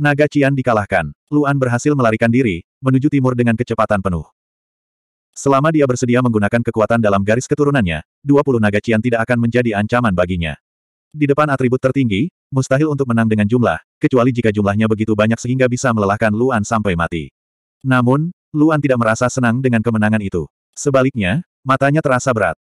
Naga Cian dikalahkan. Luan berhasil melarikan diri, menuju timur dengan kecepatan penuh. Selama dia bersedia menggunakan kekuatan dalam garis keturunannya, 20 naga Cian tidak akan menjadi ancaman baginya. Di depan atribut tertinggi, mustahil untuk menang dengan jumlah, kecuali jika jumlahnya begitu banyak sehingga bisa melelahkan Luan sampai mati. Namun, Luan tidak merasa senang dengan kemenangan itu. Sebaliknya, matanya terasa berat.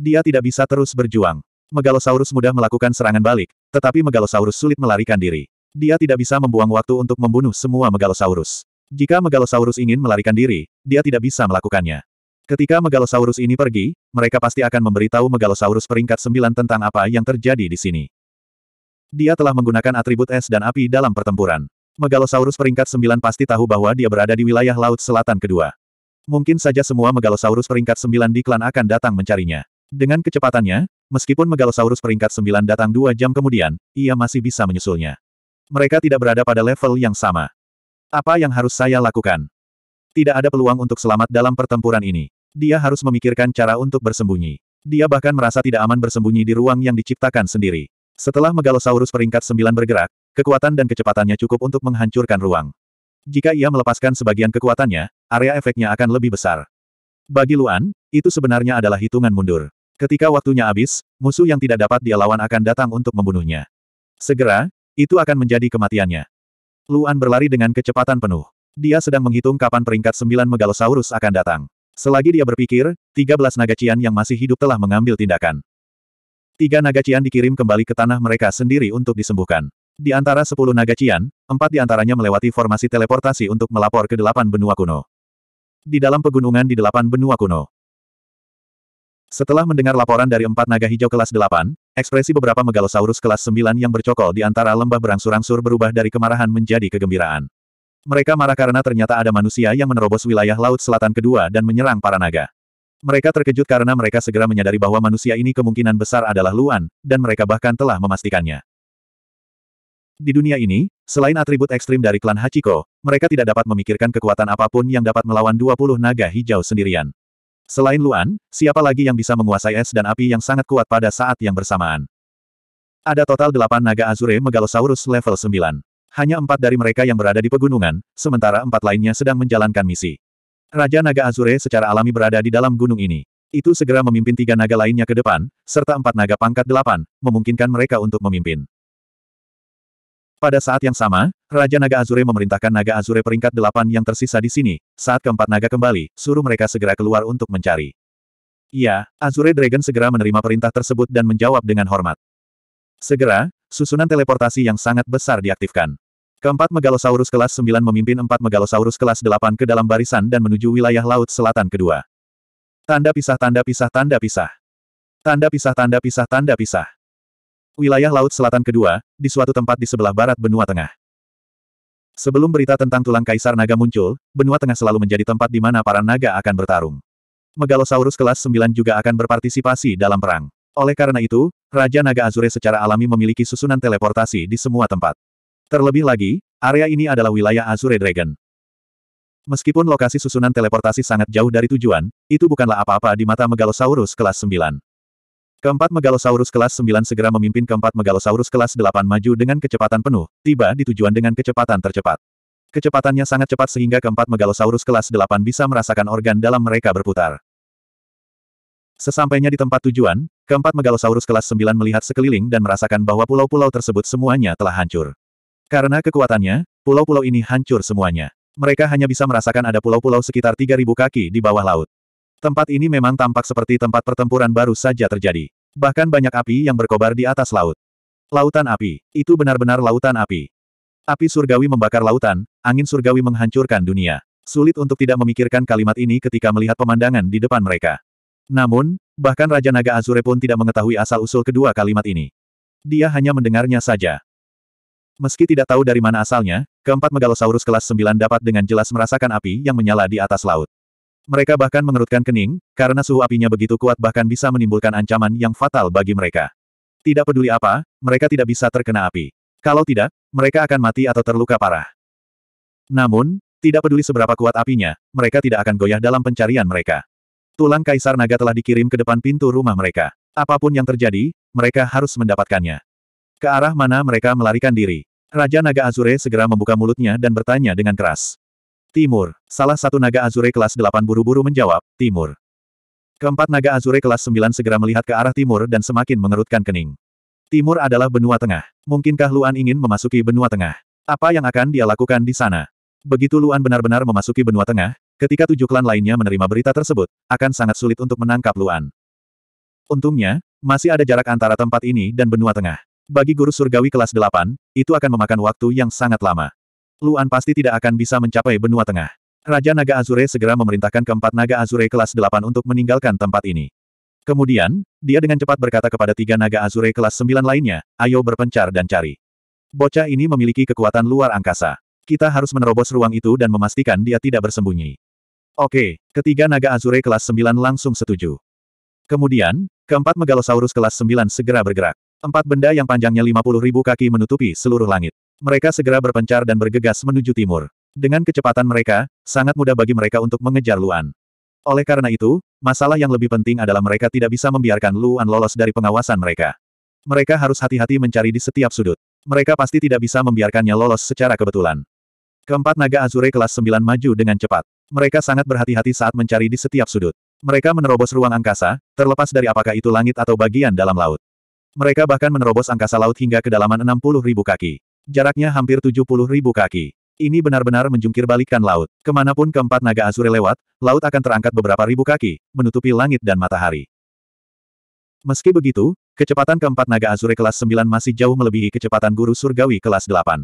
Dia tidak bisa terus berjuang. Megalosaurus mudah melakukan serangan balik, tetapi Megalosaurus sulit melarikan diri dia tidak bisa membuang waktu untuk membunuh semua Megalosaurus. Jika Megalosaurus ingin melarikan diri, dia tidak bisa melakukannya. Ketika Megalosaurus ini pergi, mereka pasti akan memberitahu Megalosaurus peringkat 9 tentang apa yang terjadi di sini. Dia telah menggunakan atribut es dan api dalam pertempuran. Megalosaurus peringkat 9 pasti tahu bahwa dia berada di wilayah Laut Selatan kedua. Mungkin saja semua Megalosaurus peringkat 9 di klan akan datang mencarinya. Dengan kecepatannya, meskipun Megalosaurus peringkat 9 datang dua jam kemudian, ia masih bisa menyusulnya. Mereka tidak berada pada level yang sama. Apa yang harus saya lakukan? Tidak ada peluang untuk selamat dalam pertempuran ini. Dia harus memikirkan cara untuk bersembunyi. Dia bahkan merasa tidak aman bersembunyi di ruang yang diciptakan sendiri. Setelah Megalosaurus peringkat 9 bergerak, kekuatan dan kecepatannya cukup untuk menghancurkan ruang. Jika ia melepaskan sebagian kekuatannya, area efeknya akan lebih besar. Bagi Luan, itu sebenarnya adalah hitungan mundur. Ketika waktunya habis, musuh yang tidak dapat dia lawan akan datang untuk membunuhnya. Segera, itu akan menjadi kematiannya. Luan berlari dengan kecepatan penuh. Dia sedang menghitung kapan peringkat sembilan Megalosaurus akan datang. Selagi dia berpikir, 13 naga Cian yang masih hidup telah mengambil tindakan. Tiga naga Cian dikirim kembali ke tanah mereka sendiri untuk disembuhkan. Di antara sepuluh naga Cian, empat di antaranya melewati formasi teleportasi untuk melapor ke delapan benua kuno. Di dalam pegunungan di delapan benua kuno. Setelah mendengar laporan dari empat naga hijau kelas delapan, Ekspresi beberapa megalosaurus kelas 9 yang bercokol di antara lembah berangsur-angsur berubah dari kemarahan menjadi kegembiraan. Mereka marah karena ternyata ada manusia yang menerobos wilayah Laut Selatan kedua dan menyerang para naga. Mereka terkejut karena mereka segera menyadari bahwa manusia ini kemungkinan besar adalah Luan, dan mereka bahkan telah memastikannya. Di dunia ini, selain atribut ekstrim dari klan Hachiko, mereka tidak dapat memikirkan kekuatan apapun yang dapat melawan 20 naga hijau sendirian. Selain Luan, siapa lagi yang bisa menguasai es dan api yang sangat kuat pada saat yang bersamaan? Ada total delapan naga Azure Megalosaurus level 9. Hanya empat dari mereka yang berada di pegunungan, sementara empat lainnya sedang menjalankan misi. Raja Naga Azure secara alami berada di dalam gunung ini. Itu segera memimpin tiga naga lainnya ke depan, serta empat naga pangkat delapan, memungkinkan mereka untuk memimpin. Pada saat yang sama, Raja Naga Azure memerintahkan Naga Azure peringkat delapan yang tersisa di sini, saat keempat naga kembali, suruh mereka segera keluar untuk mencari. Iya, Azure Dragon segera menerima perintah tersebut dan menjawab dengan hormat. Segera, susunan teleportasi yang sangat besar diaktifkan. Keempat Megalosaurus kelas 9 memimpin empat Megalosaurus kelas 8 ke dalam barisan dan menuju wilayah Laut Selatan kedua. Tanda pisah tanda pisah tanda pisah. Tanda pisah tanda pisah tanda pisah wilayah Laut Selatan kedua, di suatu tempat di sebelah barat benua tengah. Sebelum berita tentang tulang kaisar naga muncul, benua tengah selalu menjadi tempat di mana para naga akan bertarung. Megalosaurus kelas 9 juga akan berpartisipasi dalam perang. Oleh karena itu, Raja Naga Azure secara alami memiliki susunan teleportasi di semua tempat. Terlebih lagi, area ini adalah wilayah Azure Dragon. Meskipun lokasi susunan teleportasi sangat jauh dari tujuan, itu bukanlah apa-apa di mata Megalosaurus kelas 9. Keempat megalosaurus kelas 9 segera memimpin keempat megalosaurus kelas 8 maju dengan kecepatan penuh, tiba di tujuan dengan kecepatan tercepat. Kecepatannya sangat cepat sehingga keempat megalosaurus kelas 8 bisa merasakan organ dalam mereka berputar. Sesampainya di tempat tujuan, keempat megalosaurus kelas 9 melihat sekeliling dan merasakan bahwa pulau-pulau tersebut semuanya telah hancur. Karena kekuatannya, pulau-pulau ini hancur semuanya. Mereka hanya bisa merasakan ada pulau-pulau sekitar 3.000 kaki di bawah laut. Tempat ini memang tampak seperti tempat pertempuran baru saja terjadi. Bahkan banyak api yang berkobar di atas laut. Lautan api. Itu benar-benar lautan api. Api surgawi membakar lautan, angin surgawi menghancurkan dunia. Sulit untuk tidak memikirkan kalimat ini ketika melihat pemandangan di depan mereka. Namun, bahkan Raja Naga Azure pun tidak mengetahui asal-usul kedua kalimat ini. Dia hanya mendengarnya saja. Meski tidak tahu dari mana asalnya, keempat megalosaurus kelas 9 dapat dengan jelas merasakan api yang menyala di atas laut. Mereka bahkan mengerutkan kening, karena suhu apinya begitu kuat bahkan bisa menimbulkan ancaman yang fatal bagi mereka. Tidak peduli apa, mereka tidak bisa terkena api. Kalau tidak, mereka akan mati atau terluka parah. Namun, tidak peduli seberapa kuat apinya, mereka tidak akan goyah dalam pencarian mereka. Tulang Kaisar Naga telah dikirim ke depan pintu rumah mereka. Apapun yang terjadi, mereka harus mendapatkannya. Ke arah mana mereka melarikan diri? Raja Naga Azure segera membuka mulutnya dan bertanya dengan keras. Timur. Salah satu naga Azure kelas 8 buru-buru menjawab, Timur. Keempat naga Azure kelas 9 segera melihat ke arah timur dan semakin mengerutkan kening. Timur adalah benua tengah. Mungkinkah Luan ingin memasuki benua tengah? Apa yang akan dia lakukan di sana? Begitu Luan benar-benar memasuki benua tengah, ketika tujuh klan lainnya menerima berita tersebut, akan sangat sulit untuk menangkap Luan. Untungnya, masih ada jarak antara tempat ini dan benua tengah. Bagi guru surgawi kelas 8, itu akan memakan waktu yang sangat lama. Luan pasti tidak akan bisa mencapai benua tengah. Raja Naga Azure segera memerintahkan keempat Naga Azure kelas 8 untuk meninggalkan tempat ini. Kemudian, dia dengan cepat berkata kepada tiga Naga Azure kelas 9 lainnya, ayo berpencar dan cari. Bocah ini memiliki kekuatan luar angkasa. Kita harus menerobos ruang itu dan memastikan dia tidak bersembunyi. Oke, ketiga Naga Azure kelas 9 langsung setuju. Kemudian, keempat Megalosaurus kelas 9 segera bergerak. Empat benda yang panjangnya ribu kaki menutupi seluruh langit. Mereka segera berpencar dan bergegas menuju timur. Dengan kecepatan mereka, sangat mudah bagi mereka untuk mengejar Luan. Oleh karena itu, masalah yang lebih penting adalah mereka tidak bisa membiarkan Luan lolos dari pengawasan mereka. Mereka harus hati-hati mencari di setiap sudut. Mereka pasti tidak bisa membiarkannya lolos secara kebetulan. Keempat naga Azure kelas 9 maju dengan cepat. Mereka sangat berhati-hati saat mencari di setiap sudut. Mereka menerobos ruang angkasa, terlepas dari apakah itu langit atau bagian dalam laut. Mereka bahkan menerobos angkasa laut hingga kedalaman 60 ribu kaki. Jaraknya hampir 70 ribu kaki. Ini benar-benar menjungkir balikan laut. Kemanapun keempat naga Azure lewat, laut akan terangkat beberapa ribu kaki, menutupi langit dan matahari. Meski begitu, kecepatan keempat naga Azure kelas 9 masih jauh melebihi kecepatan guru surgawi kelas 8.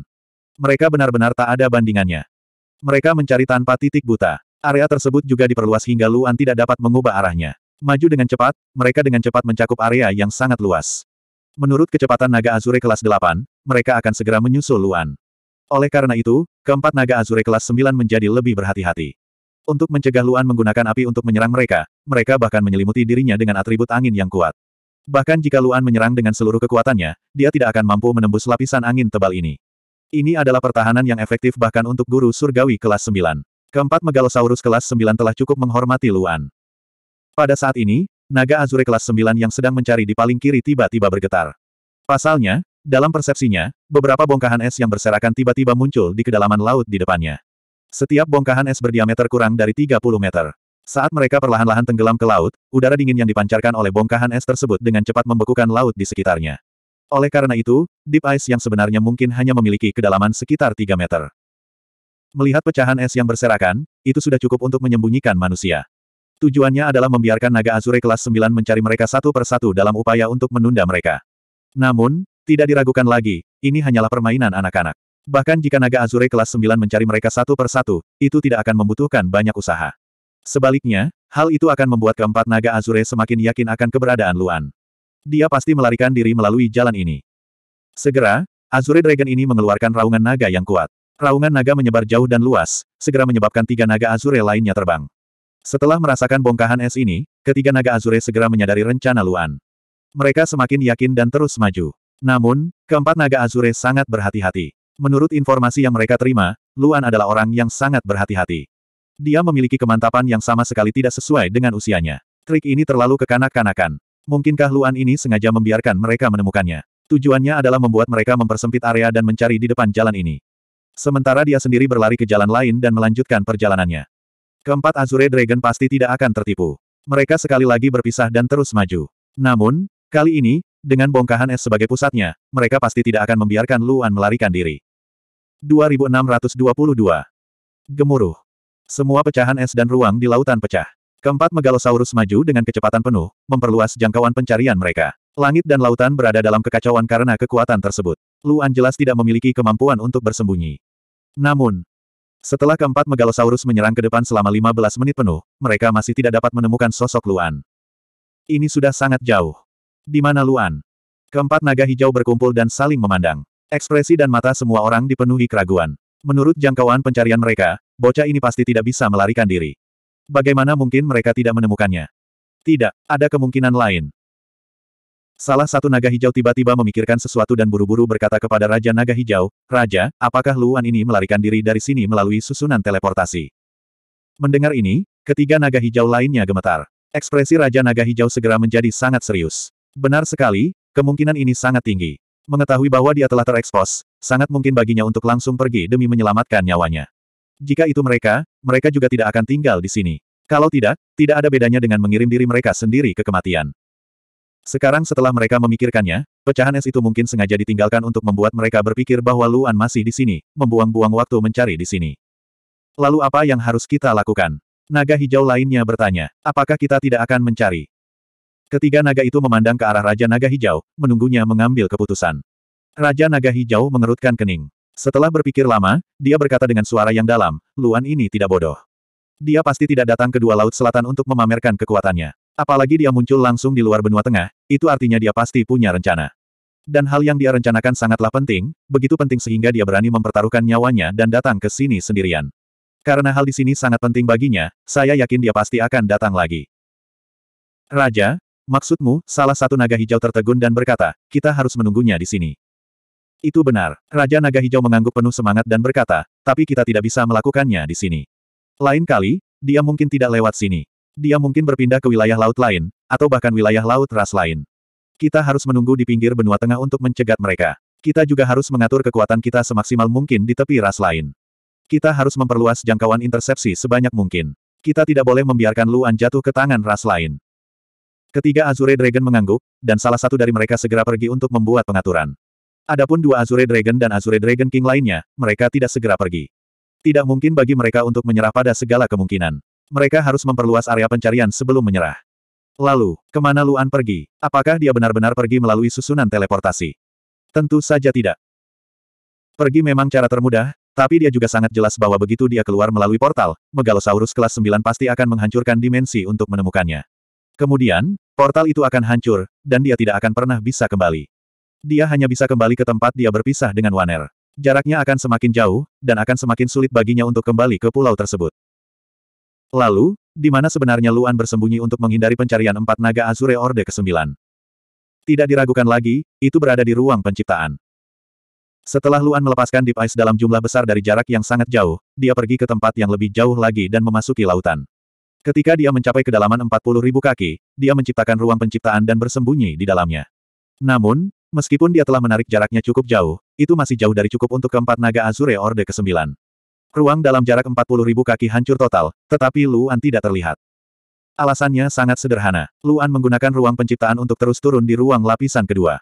Mereka benar-benar tak ada bandingannya. Mereka mencari tanpa titik buta. Area tersebut juga diperluas hingga Luan tidak dapat mengubah arahnya. Maju dengan cepat, mereka dengan cepat mencakup area yang sangat luas. Menurut kecepatan naga Azure kelas 8, mereka akan segera menyusul Luan. Oleh karena itu, keempat naga Azure kelas 9 menjadi lebih berhati-hati. Untuk mencegah Luan menggunakan api untuk menyerang mereka, mereka bahkan menyelimuti dirinya dengan atribut angin yang kuat. Bahkan jika Luan menyerang dengan seluruh kekuatannya, dia tidak akan mampu menembus lapisan angin tebal ini. Ini adalah pertahanan yang efektif bahkan untuk guru surgawi kelas 9. Keempat Megalosaurus kelas 9 telah cukup menghormati Luan. Pada saat ini, naga Azure kelas 9 yang sedang mencari di paling kiri tiba-tiba bergetar. Pasalnya, dalam persepsinya, beberapa bongkahan es yang berserakan tiba-tiba muncul di kedalaman laut di depannya. Setiap bongkahan es berdiameter kurang dari 30 meter. Saat mereka perlahan-lahan tenggelam ke laut, udara dingin yang dipancarkan oleh bongkahan es tersebut dengan cepat membekukan laut di sekitarnya. Oleh karena itu, Deep Ice yang sebenarnya mungkin hanya memiliki kedalaman sekitar 3 meter. Melihat pecahan es yang berserakan, itu sudah cukup untuk menyembunyikan manusia. Tujuannya adalah membiarkan naga Azure kelas 9 mencari mereka satu persatu dalam upaya untuk menunda mereka. Namun, tidak diragukan lagi, ini hanyalah permainan anak-anak. Bahkan jika naga Azure kelas 9 mencari mereka satu persatu, itu tidak akan membutuhkan banyak usaha. Sebaliknya, hal itu akan membuat keempat naga Azure semakin yakin akan keberadaan Luan. Dia pasti melarikan diri melalui jalan ini. Segera, Azure Dragon ini mengeluarkan raungan naga yang kuat. Raungan naga menyebar jauh dan luas, segera menyebabkan tiga naga Azure lainnya terbang. Setelah merasakan bongkahan es ini, ketiga naga Azure segera menyadari rencana Luan. Mereka semakin yakin dan terus maju. Namun, keempat naga Azure sangat berhati-hati. Menurut informasi yang mereka terima, Luan adalah orang yang sangat berhati-hati. Dia memiliki kemantapan yang sama sekali tidak sesuai dengan usianya. Trik ini terlalu kekanak-kanakan. Mungkinkah Luan ini sengaja membiarkan mereka menemukannya? Tujuannya adalah membuat mereka mempersempit area dan mencari di depan jalan ini. Sementara dia sendiri berlari ke jalan lain dan melanjutkan perjalanannya. Keempat Azure Dragon pasti tidak akan tertipu. Mereka sekali lagi berpisah dan terus maju. Namun, kali ini, dengan bongkahan es sebagai pusatnya, mereka pasti tidak akan membiarkan Luan melarikan diri. 2622 Gemuruh. Semua pecahan es dan ruang di lautan pecah. Keempat megalosaurus maju dengan kecepatan penuh, memperluas jangkauan pencarian mereka. Langit dan lautan berada dalam kekacauan karena kekuatan tersebut. Luan jelas tidak memiliki kemampuan untuk bersembunyi. Namun, setelah keempat megalosaurus menyerang ke depan selama 15 menit penuh, mereka masih tidak dapat menemukan sosok Luan. Ini sudah sangat jauh. Di mana Luan? Keempat naga hijau berkumpul dan saling memandang. Ekspresi dan mata semua orang dipenuhi keraguan. Menurut jangkauan pencarian mereka, bocah ini pasti tidak bisa melarikan diri. Bagaimana mungkin mereka tidak menemukannya? Tidak, ada kemungkinan lain. Salah satu naga hijau tiba-tiba memikirkan sesuatu dan buru-buru berkata kepada Raja Naga Hijau, Raja, apakah Luan ini melarikan diri dari sini melalui susunan teleportasi? Mendengar ini, ketiga naga hijau lainnya gemetar. Ekspresi Raja Naga Hijau segera menjadi sangat serius. Benar sekali, kemungkinan ini sangat tinggi. Mengetahui bahwa dia telah terekspos, sangat mungkin baginya untuk langsung pergi demi menyelamatkan nyawanya. Jika itu mereka, mereka juga tidak akan tinggal di sini. Kalau tidak, tidak ada bedanya dengan mengirim diri mereka sendiri ke kematian. Sekarang setelah mereka memikirkannya, pecahan es itu mungkin sengaja ditinggalkan untuk membuat mereka berpikir bahwa Luan masih di sini, membuang-buang waktu mencari di sini. Lalu apa yang harus kita lakukan? Naga hijau lainnya bertanya, apakah kita tidak akan mencari? Ketiga naga itu memandang ke arah Raja Naga Hijau, menunggunya mengambil keputusan. Raja Naga Hijau mengerutkan kening. Setelah berpikir lama, dia berkata dengan suara yang dalam, Luan ini tidak bodoh. Dia pasti tidak datang ke dua laut selatan untuk memamerkan kekuatannya. Apalagi dia muncul langsung di luar benua tengah, itu artinya dia pasti punya rencana. Dan hal yang dia rencanakan sangatlah penting, begitu penting sehingga dia berani mempertaruhkan nyawanya dan datang ke sini sendirian. Karena hal di sini sangat penting baginya, saya yakin dia pasti akan datang lagi. Raja, maksudmu, salah satu naga hijau tertegun dan berkata, kita harus menunggunya di sini. Itu benar, Raja Naga Hijau mengangguk penuh semangat dan berkata, tapi kita tidak bisa melakukannya di sini. Lain kali, dia mungkin tidak lewat sini. Dia mungkin berpindah ke wilayah laut lain, atau bahkan wilayah laut ras lain. Kita harus menunggu di pinggir benua tengah untuk mencegat mereka. Kita juga harus mengatur kekuatan kita semaksimal mungkin di tepi ras lain. Kita harus memperluas jangkauan intersepsi sebanyak mungkin. Kita tidak boleh membiarkan Luan jatuh ke tangan ras lain. Ketiga Azure Dragon mengangguk, dan salah satu dari mereka segera pergi untuk membuat pengaturan. Adapun dua Azure Dragon dan Azure Dragon King lainnya, mereka tidak segera pergi. Tidak mungkin bagi mereka untuk menyerah pada segala kemungkinan. Mereka harus memperluas area pencarian sebelum menyerah. Lalu, kemana Luan pergi? Apakah dia benar-benar pergi melalui susunan teleportasi? Tentu saja tidak. Pergi memang cara termudah, tapi dia juga sangat jelas bahwa begitu dia keluar melalui portal, Megalosaurus kelas 9 pasti akan menghancurkan dimensi untuk menemukannya. Kemudian, portal itu akan hancur, dan dia tidak akan pernah bisa kembali. Dia hanya bisa kembali ke tempat dia berpisah dengan Waner. Jaraknya akan semakin jauh, dan akan semakin sulit baginya untuk kembali ke pulau tersebut. Lalu, di mana sebenarnya Luan bersembunyi untuk menghindari pencarian empat naga Azure Orde ke-9? Tidak diragukan lagi, itu berada di ruang penciptaan. Setelah Luan melepaskan Deep Ice dalam jumlah besar dari jarak yang sangat jauh, dia pergi ke tempat yang lebih jauh lagi dan memasuki lautan. Ketika dia mencapai kedalaman puluh ribu kaki, dia menciptakan ruang penciptaan dan bersembunyi di dalamnya. Namun, meskipun dia telah menarik jaraknya cukup jauh, itu masih jauh dari cukup untuk keempat naga Azure Orde ke-9. Ruang dalam jarak 40.000 kaki hancur total, tetapi Luan tidak terlihat. Alasannya sangat sederhana. Luan menggunakan ruang penciptaan untuk terus turun di ruang lapisan kedua.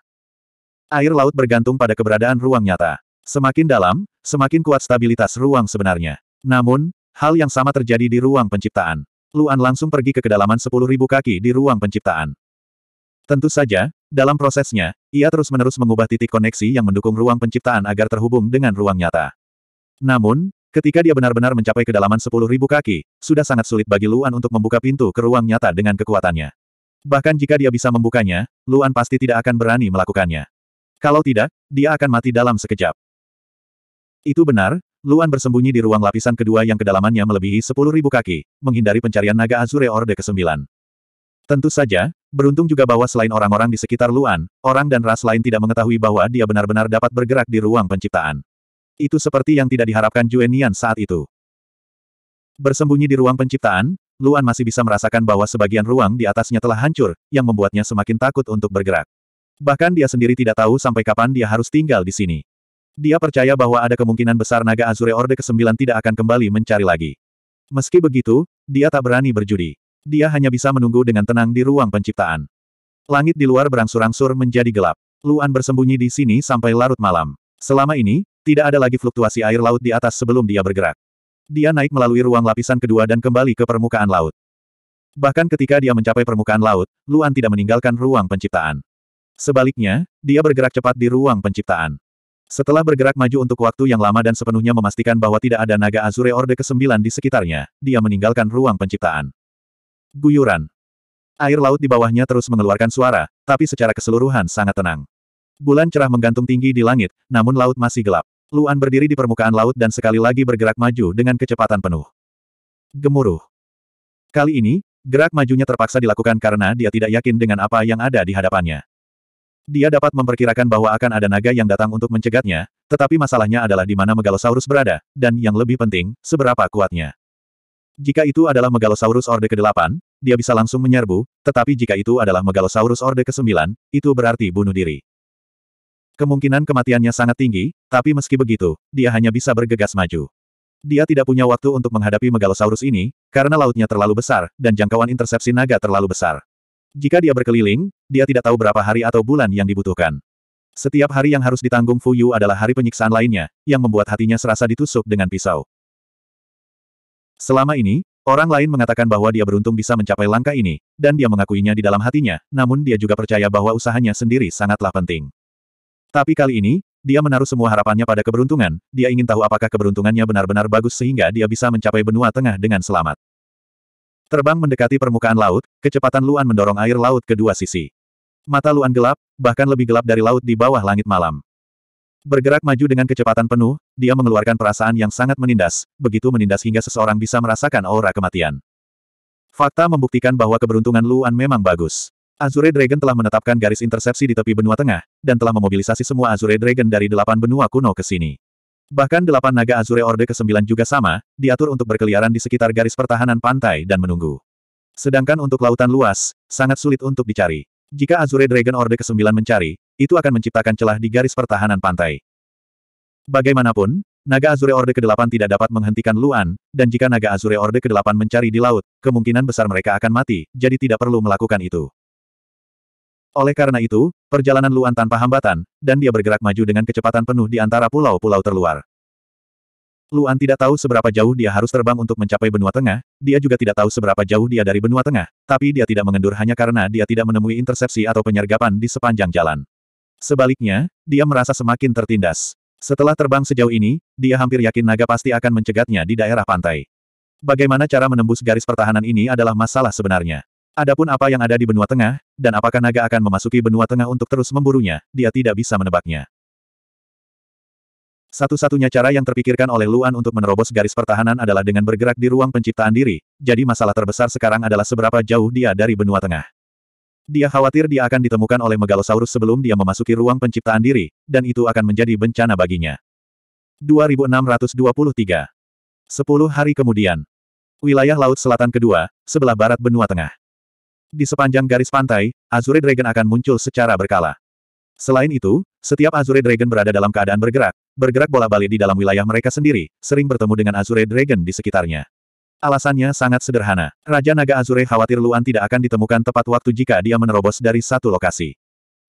Air laut bergantung pada keberadaan ruang nyata. Semakin dalam, semakin kuat stabilitas ruang sebenarnya. Namun, hal yang sama terjadi di ruang penciptaan. Luan langsung pergi ke kedalaman 10.000 kaki di ruang penciptaan. Tentu saja, dalam prosesnya, ia terus-menerus mengubah titik koneksi yang mendukung ruang penciptaan agar terhubung dengan ruang nyata. Namun, Ketika dia benar-benar mencapai kedalaman sepuluh ribu kaki, sudah sangat sulit bagi Luan untuk membuka pintu ke ruang nyata dengan kekuatannya. Bahkan jika dia bisa membukanya, Luan pasti tidak akan berani melakukannya. Kalau tidak, dia akan mati dalam sekejap. Itu benar, Luan bersembunyi di ruang lapisan kedua yang kedalamannya melebihi sepuluh ribu kaki, menghindari pencarian naga Azure Orde ke-9. Tentu saja, beruntung juga bahwa selain orang-orang di sekitar Luan, orang dan ras lain tidak mengetahui bahwa dia benar-benar dapat bergerak di ruang penciptaan. Itu seperti yang tidak diharapkan Juen saat itu. Bersembunyi di ruang penciptaan, Luan masih bisa merasakan bahwa sebagian ruang di atasnya telah hancur, yang membuatnya semakin takut untuk bergerak. Bahkan dia sendiri tidak tahu sampai kapan dia harus tinggal di sini. Dia percaya bahwa ada kemungkinan besar naga Azure Orde ke-9 tidak akan kembali mencari lagi. Meski begitu, dia tak berani berjudi. Dia hanya bisa menunggu dengan tenang di ruang penciptaan. Langit di luar berangsur-angsur menjadi gelap. Luan bersembunyi di sini sampai larut malam. Selama ini, tidak ada lagi fluktuasi air laut di atas sebelum dia bergerak. Dia naik melalui ruang lapisan kedua dan kembali ke permukaan laut. Bahkan ketika dia mencapai permukaan laut, Luan tidak meninggalkan ruang penciptaan. Sebaliknya, dia bergerak cepat di ruang penciptaan. Setelah bergerak maju untuk waktu yang lama dan sepenuhnya memastikan bahwa tidak ada naga Azure Orde ke-9 di sekitarnya, dia meninggalkan ruang penciptaan. Guyuran. Air laut di bawahnya terus mengeluarkan suara, tapi secara keseluruhan sangat tenang. Bulan cerah menggantung tinggi di langit, namun laut masih gelap. Luan berdiri di permukaan laut dan sekali lagi bergerak maju dengan kecepatan penuh. Gemuruh. Kali ini, gerak majunya terpaksa dilakukan karena dia tidak yakin dengan apa yang ada di hadapannya. Dia dapat memperkirakan bahwa akan ada naga yang datang untuk mencegatnya, tetapi masalahnya adalah di mana Megalosaurus berada, dan yang lebih penting, seberapa kuatnya. Jika itu adalah Megalosaurus Orde ke-8, dia bisa langsung menyerbu, tetapi jika itu adalah Megalosaurus Orde ke-9, itu berarti bunuh diri. Kemungkinan kematiannya sangat tinggi, tapi meski begitu, dia hanya bisa bergegas maju. Dia tidak punya waktu untuk menghadapi megalosaurus ini, karena lautnya terlalu besar, dan jangkauan intersepsi naga terlalu besar. Jika dia berkeliling, dia tidak tahu berapa hari atau bulan yang dibutuhkan. Setiap hari yang harus ditanggung Fuyu adalah hari penyiksaan lainnya, yang membuat hatinya serasa ditusuk dengan pisau. Selama ini, orang lain mengatakan bahwa dia beruntung bisa mencapai langkah ini, dan dia mengakuinya di dalam hatinya, namun dia juga percaya bahwa usahanya sendiri sangatlah penting. Tapi kali ini, dia menaruh semua harapannya pada keberuntungan, dia ingin tahu apakah keberuntungannya benar-benar bagus sehingga dia bisa mencapai benua tengah dengan selamat. Terbang mendekati permukaan laut, kecepatan Luan mendorong air laut ke dua sisi. Mata Luan gelap, bahkan lebih gelap dari laut di bawah langit malam. Bergerak maju dengan kecepatan penuh, dia mengeluarkan perasaan yang sangat menindas, begitu menindas hingga seseorang bisa merasakan aura kematian. Fakta membuktikan bahwa keberuntungan Luan memang bagus. Azure Dragon telah menetapkan garis intersepsi di tepi benua tengah, dan telah memobilisasi semua Azure Dragon dari delapan benua kuno ke sini. Bahkan delapan naga Azure Orde ke-9 juga sama, diatur untuk berkeliaran di sekitar garis pertahanan pantai dan menunggu. Sedangkan untuk lautan luas, sangat sulit untuk dicari. Jika Azure Dragon Orde ke-9 mencari, itu akan menciptakan celah di garis pertahanan pantai. Bagaimanapun, Naga Azure Orde ke-8 tidak dapat menghentikan Luan, dan jika Naga Azure Orde ke-8 mencari di laut, kemungkinan besar mereka akan mati, jadi tidak perlu melakukan itu. Oleh karena itu, perjalanan Luan tanpa hambatan, dan dia bergerak maju dengan kecepatan penuh di antara pulau-pulau terluar. Luan tidak tahu seberapa jauh dia harus terbang untuk mencapai benua tengah, dia juga tidak tahu seberapa jauh dia dari benua tengah, tapi dia tidak mengendur hanya karena dia tidak menemui intersepsi atau penyergapan di sepanjang jalan. Sebaliknya, dia merasa semakin tertindas. Setelah terbang sejauh ini, dia hampir yakin naga pasti akan mencegatnya di daerah pantai. Bagaimana cara menembus garis pertahanan ini adalah masalah sebenarnya. Adapun apa yang ada di benua tengah, dan apakah naga akan memasuki benua tengah untuk terus memburunya, dia tidak bisa menebaknya. Satu-satunya cara yang terpikirkan oleh Luan untuk menerobos garis pertahanan adalah dengan bergerak di ruang penciptaan diri, jadi masalah terbesar sekarang adalah seberapa jauh dia dari benua tengah. Dia khawatir dia akan ditemukan oleh Megalosaurus sebelum dia memasuki ruang penciptaan diri, dan itu akan menjadi bencana baginya. 2623 10 hari kemudian. Wilayah Laut Selatan kedua, sebelah barat benua tengah. Di sepanjang garis pantai, Azure Dragon akan muncul secara berkala. Selain itu, setiap Azure Dragon berada dalam keadaan bergerak, bergerak bola-balik di dalam wilayah mereka sendiri, sering bertemu dengan Azure Dragon di sekitarnya. Alasannya sangat sederhana. Raja Naga Azure khawatir Luan tidak akan ditemukan tepat waktu jika dia menerobos dari satu lokasi.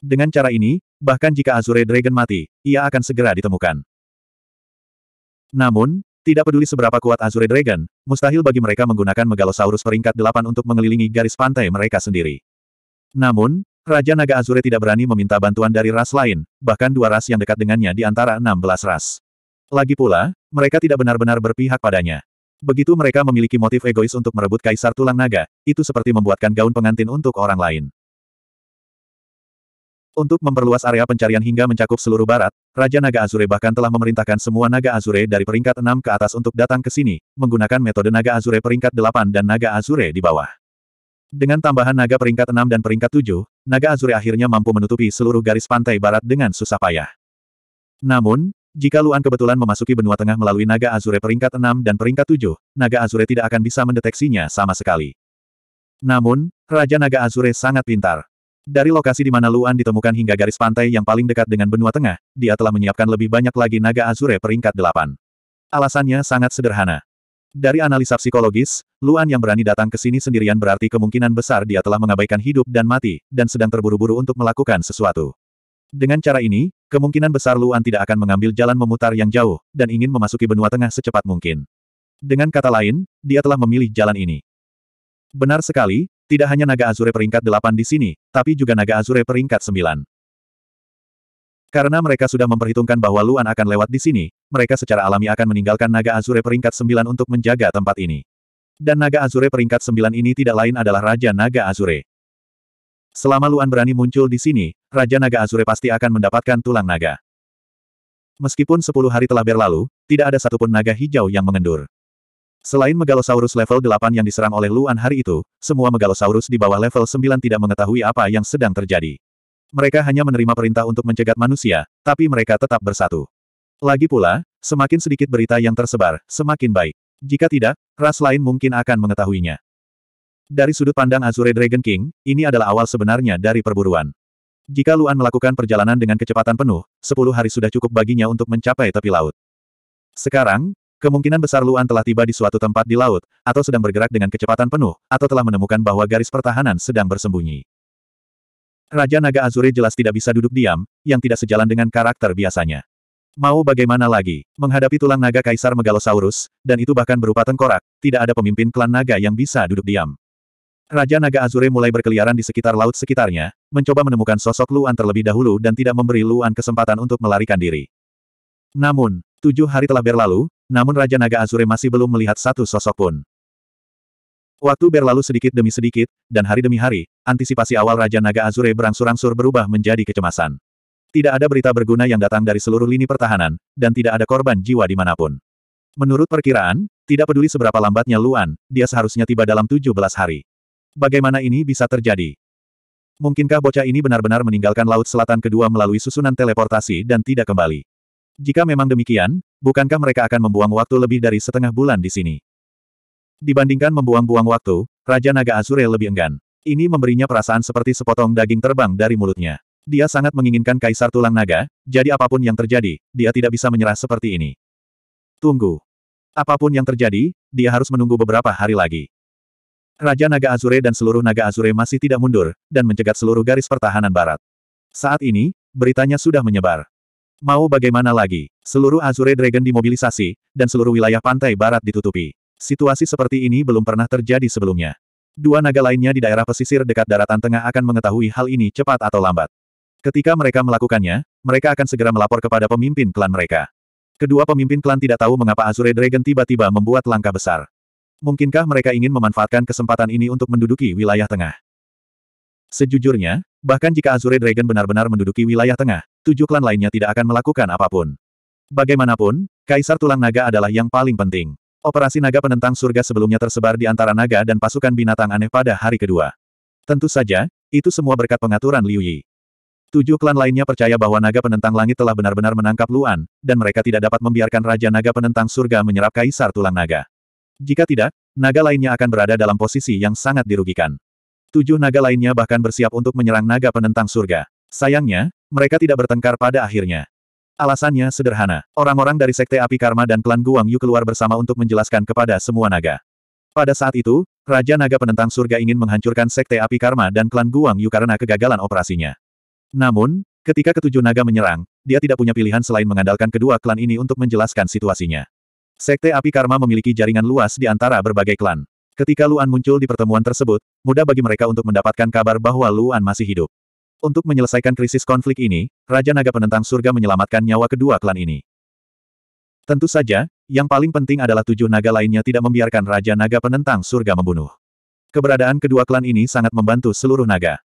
Dengan cara ini, bahkan jika Azure Dragon mati, ia akan segera ditemukan. Namun, tidak peduli seberapa kuat Azure Dragon, mustahil bagi mereka menggunakan Megalosaurus peringkat delapan untuk mengelilingi garis pantai mereka sendiri. Namun, Raja Naga Azure tidak berani meminta bantuan dari ras lain, bahkan dua ras yang dekat dengannya di antara 16 ras. Lagi pula, mereka tidak benar-benar berpihak padanya. Begitu mereka memiliki motif egois untuk merebut Kaisar Tulang Naga, itu seperti membuatkan gaun pengantin untuk orang lain. Untuk memperluas area pencarian hingga mencakup seluruh barat, Raja Naga Azure bahkan telah memerintahkan semua Naga Azure dari peringkat 6 ke atas untuk datang ke sini, menggunakan metode Naga Azure peringkat 8 dan Naga Azure di bawah. Dengan tambahan naga peringkat 6 dan peringkat 7, naga Azure akhirnya mampu menutupi seluruh garis pantai barat dengan susah payah. Namun, jika Luan kebetulan memasuki benua tengah melalui naga Azure peringkat 6 dan peringkat 7, naga Azure tidak akan bisa mendeteksinya sama sekali. Namun, Raja Naga Azure sangat pintar. Dari lokasi di mana Luan ditemukan hingga garis pantai yang paling dekat dengan benua tengah, dia telah menyiapkan lebih banyak lagi naga Azure peringkat delapan. Alasannya sangat sederhana. Dari analisa psikologis, Luan yang berani datang ke sini sendirian berarti kemungkinan besar dia telah mengabaikan hidup dan mati, dan sedang terburu-buru untuk melakukan sesuatu. Dengan cara ini, kemungkinan besar Luan tidak akan mengambil jalan memutar yang jauh, dan ingin memasuki benua tengah secepat mungkin. Dengan kata lain, dia telah memilih jalan ini. Benar sekali, tidak hanya naga Azure peringkat 8 di sini, tapi juga naga Azure peringkat 9. Karena mereka sudah memperhitungkan bahwa Luan akan lewat di sini, mereka secara alami akan meninggalkan naga Azure peringkat 9 untuk menjaga tempat ini. Dan naga Azure peringkat 9 ini tidak lain adalah Raja Naga Azure. Selama Luan berani muncul di sini, Raja Naga Azure pasti akan mendapatkan tulang naga. Meskipun sepuluh hari telah berlalu, tidak ada satupun naga hijau yang mengendur. Selain Megalosaurus level 8 yang diserang oleh Luan hari itu, semua Megalosaurus di bawah level 9 tidak mengetahui apa yang sedang terjadi. Mereka hanya menerima perintah untuk mencegat manusia, tapi mereka tetap bersatu. Lagi pula, semakin sedikit berita yang tersebar, semakin baik. Jika tidak, ras lain mungkin akan mengetahuinya. Dari sudut pandang Azure Dragon King, ini adalah awal sebenarnya dari perburuan. Jika Luan melakukan perjalanan dengan kecepatan penuh, 10 hari sudah cukup baginya untuk mencapai tepi laut. Sekarang, Kemungkinan besar Luan telah tiba di suatu tempat di laut, atau sedang bergerak dengan kecepatan penuh, atau telah menemukan bahwa garis pertahanan sedang bersembunyi. Raja Naga Azure jelas tidak bisa duduk diam, yang tidak sejalan dengan karakter biasanya. Mau bagaimana lagi, menghadapi tulang naga Kaisar Megalosaurus, dan itu bahkan berupa tengkorak, tidak ada pemimpin klan naga yang bisa duduk diam. Raja Naga Azure mulai berkeliaran di sekitar laut sekitarnya, mencoba menemukan sosok Luan terlebih dahulu dan tidak memberi Luan kesempatan untuk melarikan diri. Namun, Tujuh hari telah berlalu, namun Raja Naga Azure masih belum melihat satu sosok pun. Waktu berlalu sedikit demi sedikit, dan hari demi hari, antisipasi awal Raja Naga Azure berangsur-angsur berubah menjadi kecemasan. Tidak ada berita berguna yang datang dari seluruh lini pertahanan, dan tidak ada korban jiwa di dimanapun. Menurut perkiraan, tidak peduli seberapa lambatnya Luan, dia seharusnya tiba dalam 17 hari. Bagaimana ini bisa terjadi? Mungkinkah bocah ini benar-benar meninggalkan Laut Selatan Kedua melalui susunan teleportasi dan tidak kembali? Jika memang demikian, bukankah mereka akan membuang waktu lebih dari setengah bulan di sini? Dibandingkan membuang-buang waktu, Raja Naga Azure lebih enggan. Ini memberinya perasaan seperti sepotong daging terbang dari mulutnya. Dia sangat menginginkan Kaisar Tulang Naga, jadi apapun yang terjadi, dia tidak bisa menyerah seperti ini. Tunggu. Apapun yang terjadi, dia harus menunggu beberapa hari lagi. Raja Naga Azure dan seluruh Naga Azure masih tidak mundur, dan mencegat seluruh garis pertahanan barat. Saat ini, beritanya sudah menyebar. Mau bagaimana lagi? Seluruh Azure Dragon dimobilisasi, dan seluruh wilayah pantai barat ditutupi. Situasi seperti ini belum pernah terjadi sebelumnya. Dua naga lainnya di daerah pesisir dekat daratan tengah akan mengetahui hal ini cepat atau lambat. Ketika mereka melakukannya, mereka akan segera melapor kepada pemimpin klan mereka. Kedua pemimpin klan tidak tahu mengapa Azure Dragon tiba-tiba membuat langkah besar. Mungkinkah mereka ingin memanfaatkan kesempatan ini untuk menduduki wilayah tengah? Sejujurnya, bahkan jika Azure Dragon benar-benar menduduki wilayah tengah, tujuh klan lainnya tidak akan melakukan apapun. Bagaimanapun, Kaisar Tulang Naga adalah yang paling penting. Operasi naga penentang surga sebelumnya tersebar di antara naga dan pasukan binatang aneh pada hari kedua. Tentu saja, itu semua berkat pengaturan Liu Yi. Tujuh klan lainnya percaya bahwa naga penentang langit telah benar-benar menangkap Luan, dan mereka tidak dapat membiarkan Raja Naga Penentang Surga menyerap Kaisar Tulang Naga. Jika tidak, naga lainnya akan berada dalam posisi yang sangat dirugikan. Tujuh naga lainnya bahkan bersiap untuk menyerang naga penentang surga. Sayangnya, mereka tidak bertengkar pada akhirnya. Alasannya sederhana. Orang-orang dari Sekte Api Karma dan klan Guang Yu keluar bersama untuk menjelaskan kepada semua naga. Pada saat itu, Raja Naga Penentang Surga ingin menghancurkan Sekte Api Karma dan klan Guang Yu karena kegagalan operasinya. Namun, ketika ketujuh naga menyerang, dia tidak punya pilihan selain mengandalkan kedua klan ini untuk menjelaskan situasinya. Sekte Api Karma memiliki jaringan luas di antara berbagai klan. Ketika Luan muncul di pertemuan tersebut, mudah bagi mereka untuk mendapatkan kabar bahwa Luan masih hidup. Untuk menyelesaikan krisis konflik ini, Raja Naga Penentang Surga menyelamatkan nyawa kedua klan ini. Tentu saja, yang paling penting adalah tujuh naga lainnya tidak membiarkan Raja Naga Penentang Surga membunuh. Keberadaan kedua klan ini sangat membantu seluruh naga.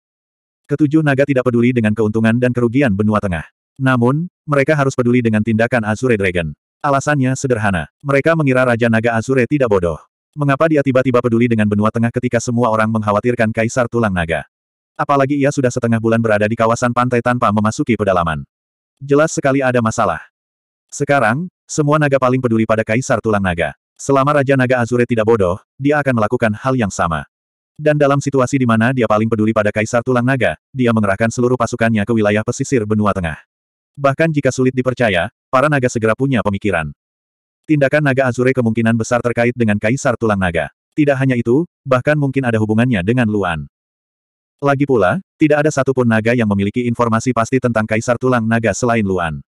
Ketujuh naga tidak peduli dengan keuntungan dan kerugian benua tengah. Namun, mereka harus peduli dengan tindakan Azure Dragon. Alasannya sederhana. Mereka mengira Raja Naga Azure tidak bodoh. Mengapa dia tiba-tiba peduli dengan benua tengah ketika semua orang mengkhawatirkan Kaisar Tulang Naga? Apalagi ia sudah setengah bulan berada di kawasan pantai tanpa memasuki pedalaman. Jelas sekali ada masalah. Sekarang, semua naga paling peduli pada Kaisar Tulang Naga. Selama Raja Naga Azure tidak bodoh, dia akan melakukan hal yang sama. Dan dalam situasi di mana dia paling peduli pada Kaisar Tulang Naga, dia mengerahkan seluruh pasukannya ke wilayah pesisir benua tengah. Bahkan jika sulit dipercaya, para naga segera punya pemikiran. Tindakan naga Azure kemungkinan besar terkait dengan Kaisar Tulang Naga. Tidak hanya itu, bahkan mungkin ada hubungannya dengan Luan. Lagi pula, tidak ada satupun naga yang memiliki informasi pasti tentang Kaisar Tulang Naga selain Luan.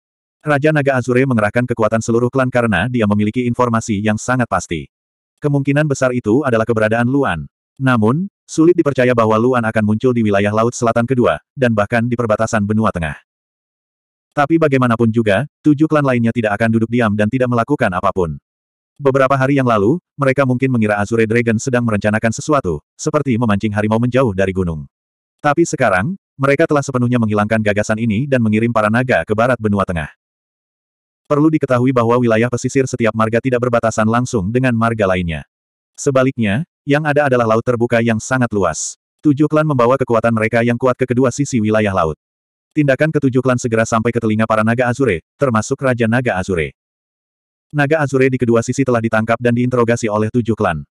Raja Naga Azure mengerahkan kekuatan seluruh klan karena dia memiliki informasi yang sangat pasti. Kemungkinan besar itu adalah keberadaan Luan. Namun, sulit dipercaya bahwa Luan akan muncul di wilayah Laut Selatan kedua, dan bahkan di perbatasan benua tengah. Tapi bagaimanapun juga, tujuh klan lainnya tidak akan duduk diam dan tidak melakukan apapun. Beberapa hari yang lalu, mereka mungkin mengira Azure Dragon sedang merencanakan sesuatu, seperti memancing harimau menjauh dari gunung. Tapi sekarang, mereka telah sepenuhnya menghilangkan gagasan ini dan mengirim para naga ke barat benua tengah. Perlu diketahui bahwa wilayah pesisir setiap marga tidak berbatasan langsung dengan marga lainnya. Sebaliknya, yang ada adalah laut terbuka yang sangat luas. Tujuh klan membawa kekuatan mereka yang kuat ke kedua sisi wilayah laut. Tindakan ketujuh klan segera sampai ke telinga para naga Azure, termasuk Raja Naga Azure. Naga Azure di kedua sisi telah ditangkap dan diinterogasi oleh tujuh klan.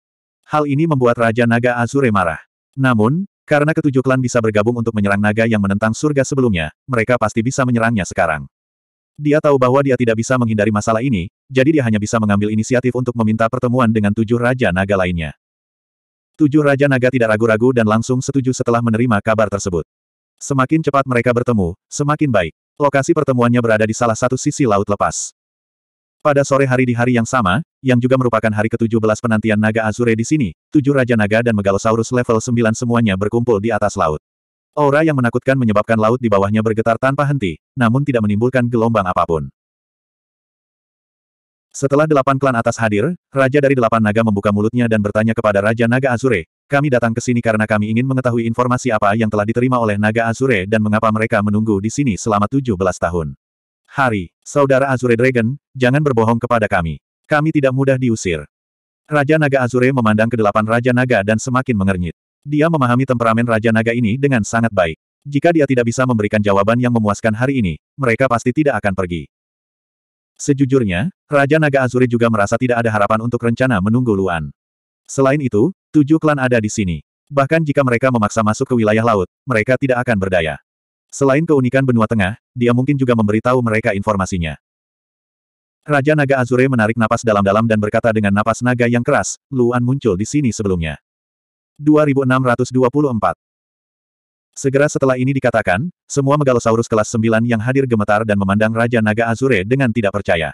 Hal ini membuat Raja Naga Azure marah. Namun, karena ketujuh klan bisa bergabung untuk menyerang naga yang menentang surga sebelumnya, mereka pasti bisa menyerangnya sekarang. Dia tahu bahwa dia tidak bisa menghindari masalah ini, jadi dia hanya bisa mengambil inisiatif untuk meminta pertemuan dengan tujuh raja naga lainnya. Tujuh raja naga tidak ragu-ragu dan langsung setuju setelah menerima kabar tersebut. Semakin cepat mereka bertemu, semakin baik. Lokasi pertemuannya berada di salah satu sisi laut lepas. Pada sore hari di hari yang sama, yang juga merupakan hari ke-17 penantian naga Azure di sini, tujuh Raja Naga dan Megalosaurus level 9 semuanya berkumpul di atas laut. Aura yang menakutkan menyebabkan laut di bawahnya bergetar tanpa henti, namun tidak menimbulkan gelombang apapun. Setelah delapan klan atas hadir, Raja dari delapan naga membuka mulutnya dan bertanya kepada Raja Naga Azure, kami datang ke sini karena kami ingin mengetahui informasi apa yang telah diterima oleh Naga Azure dan mengapa mereka menunggu di sini selama 17 tahun. Hari, Saudara Azure Dragon, jangan berbohong kepada kami. Kami tidak mudah diusir. Raja Naga Azure memandang kedelapan Raja Naga dan semakin mengernyit. Dia memahami temperamen Raja Naga ini dengan sangat baik. Jika dia tidak bisa memberikan jawaban yang memuaskan hari ini, mereka pasti tidak akan pergi. Sejujurnya, Raja Naga Azure juga merasa tidak ada harapan untuk rencana menunggu Luan. Selain itu, tujuh klan ada di sini. Bahkan jika mereka memaksa masuk ke wilayah laut, mereka tidak akan berdaya. Selain keunikan benua tengah, dia mungkin juga memberitahu mereka informasinya. Raja Naga Azure menarik napas dalam-dalam dan berkata dengan napas naga yang keras, Luan muncul di sini sebelumnya. 2624 Segera setelah ini dikatakan, semua megalosaurus kelas 9 yang hadir gemetar dan memandang Raja Naga Azure dengan tidak percaya.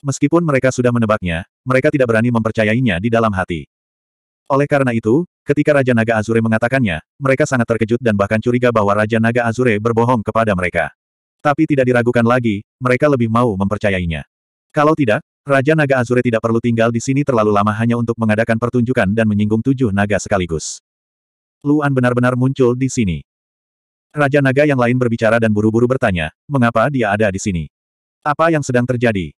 Meskipun mereka sudah menebaknya, mereka tidak berani mempercayainya di dalam hati. Oleh karena itu, ketika Raja Naga Azure mengatakannya, mereka sangat terkejut dan bahkan curiga bahwa Raja Naga Azure berbohong kepada mereka. Tapi tidak diragukan lagi, mereka lebih mau mempercayainya. Kalau tidak, Raja Naga Azure tidak perlu tinggal di sini terlalu lama hanya untuk mengadakan pertunjukan dan menyinggung tujuh naga sekaligus. Luan benar-benar muncul di sini. Raja Naga yang lain berbicara dan buru-buru bertanya, mengapa dia ada di sini? Apa yang sedang terjadi?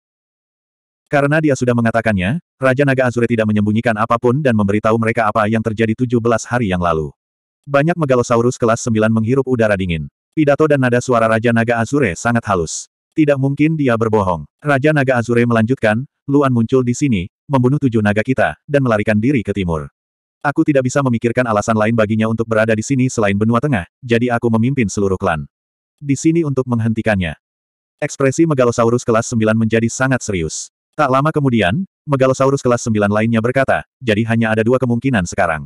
Karena dia sudah mengatakannya, Raja Naga Azure tidak menyembunyikan apapun dan memberitahu mereka apa yang terjadi 17 hari yang lalu. Banyak megalosaurus kelas 9 menghirup udara dingin. Pidato dan nada suara Raja Naga Azure sangat halus. Tidak mungkin dia berbohong. Raja Naga Azure melanjutkan, Luan muncul di sini, membunuh tujuh naga kita, dan melarikan diri ke timur. Aku tidak bisa memikirkan alasan lain baginya untuk berada di sini selain benua tengah, jadi aku memimpin seluruh klan. Di sini untuk menghentikannya. Ekspresi Megalosaurus kelas 9 menjadi sangat serius. Tak lama kemudian, Megalosaurus kelas 9 lainnya berkata, jadi hanya ada dua kemungkinan sekarang.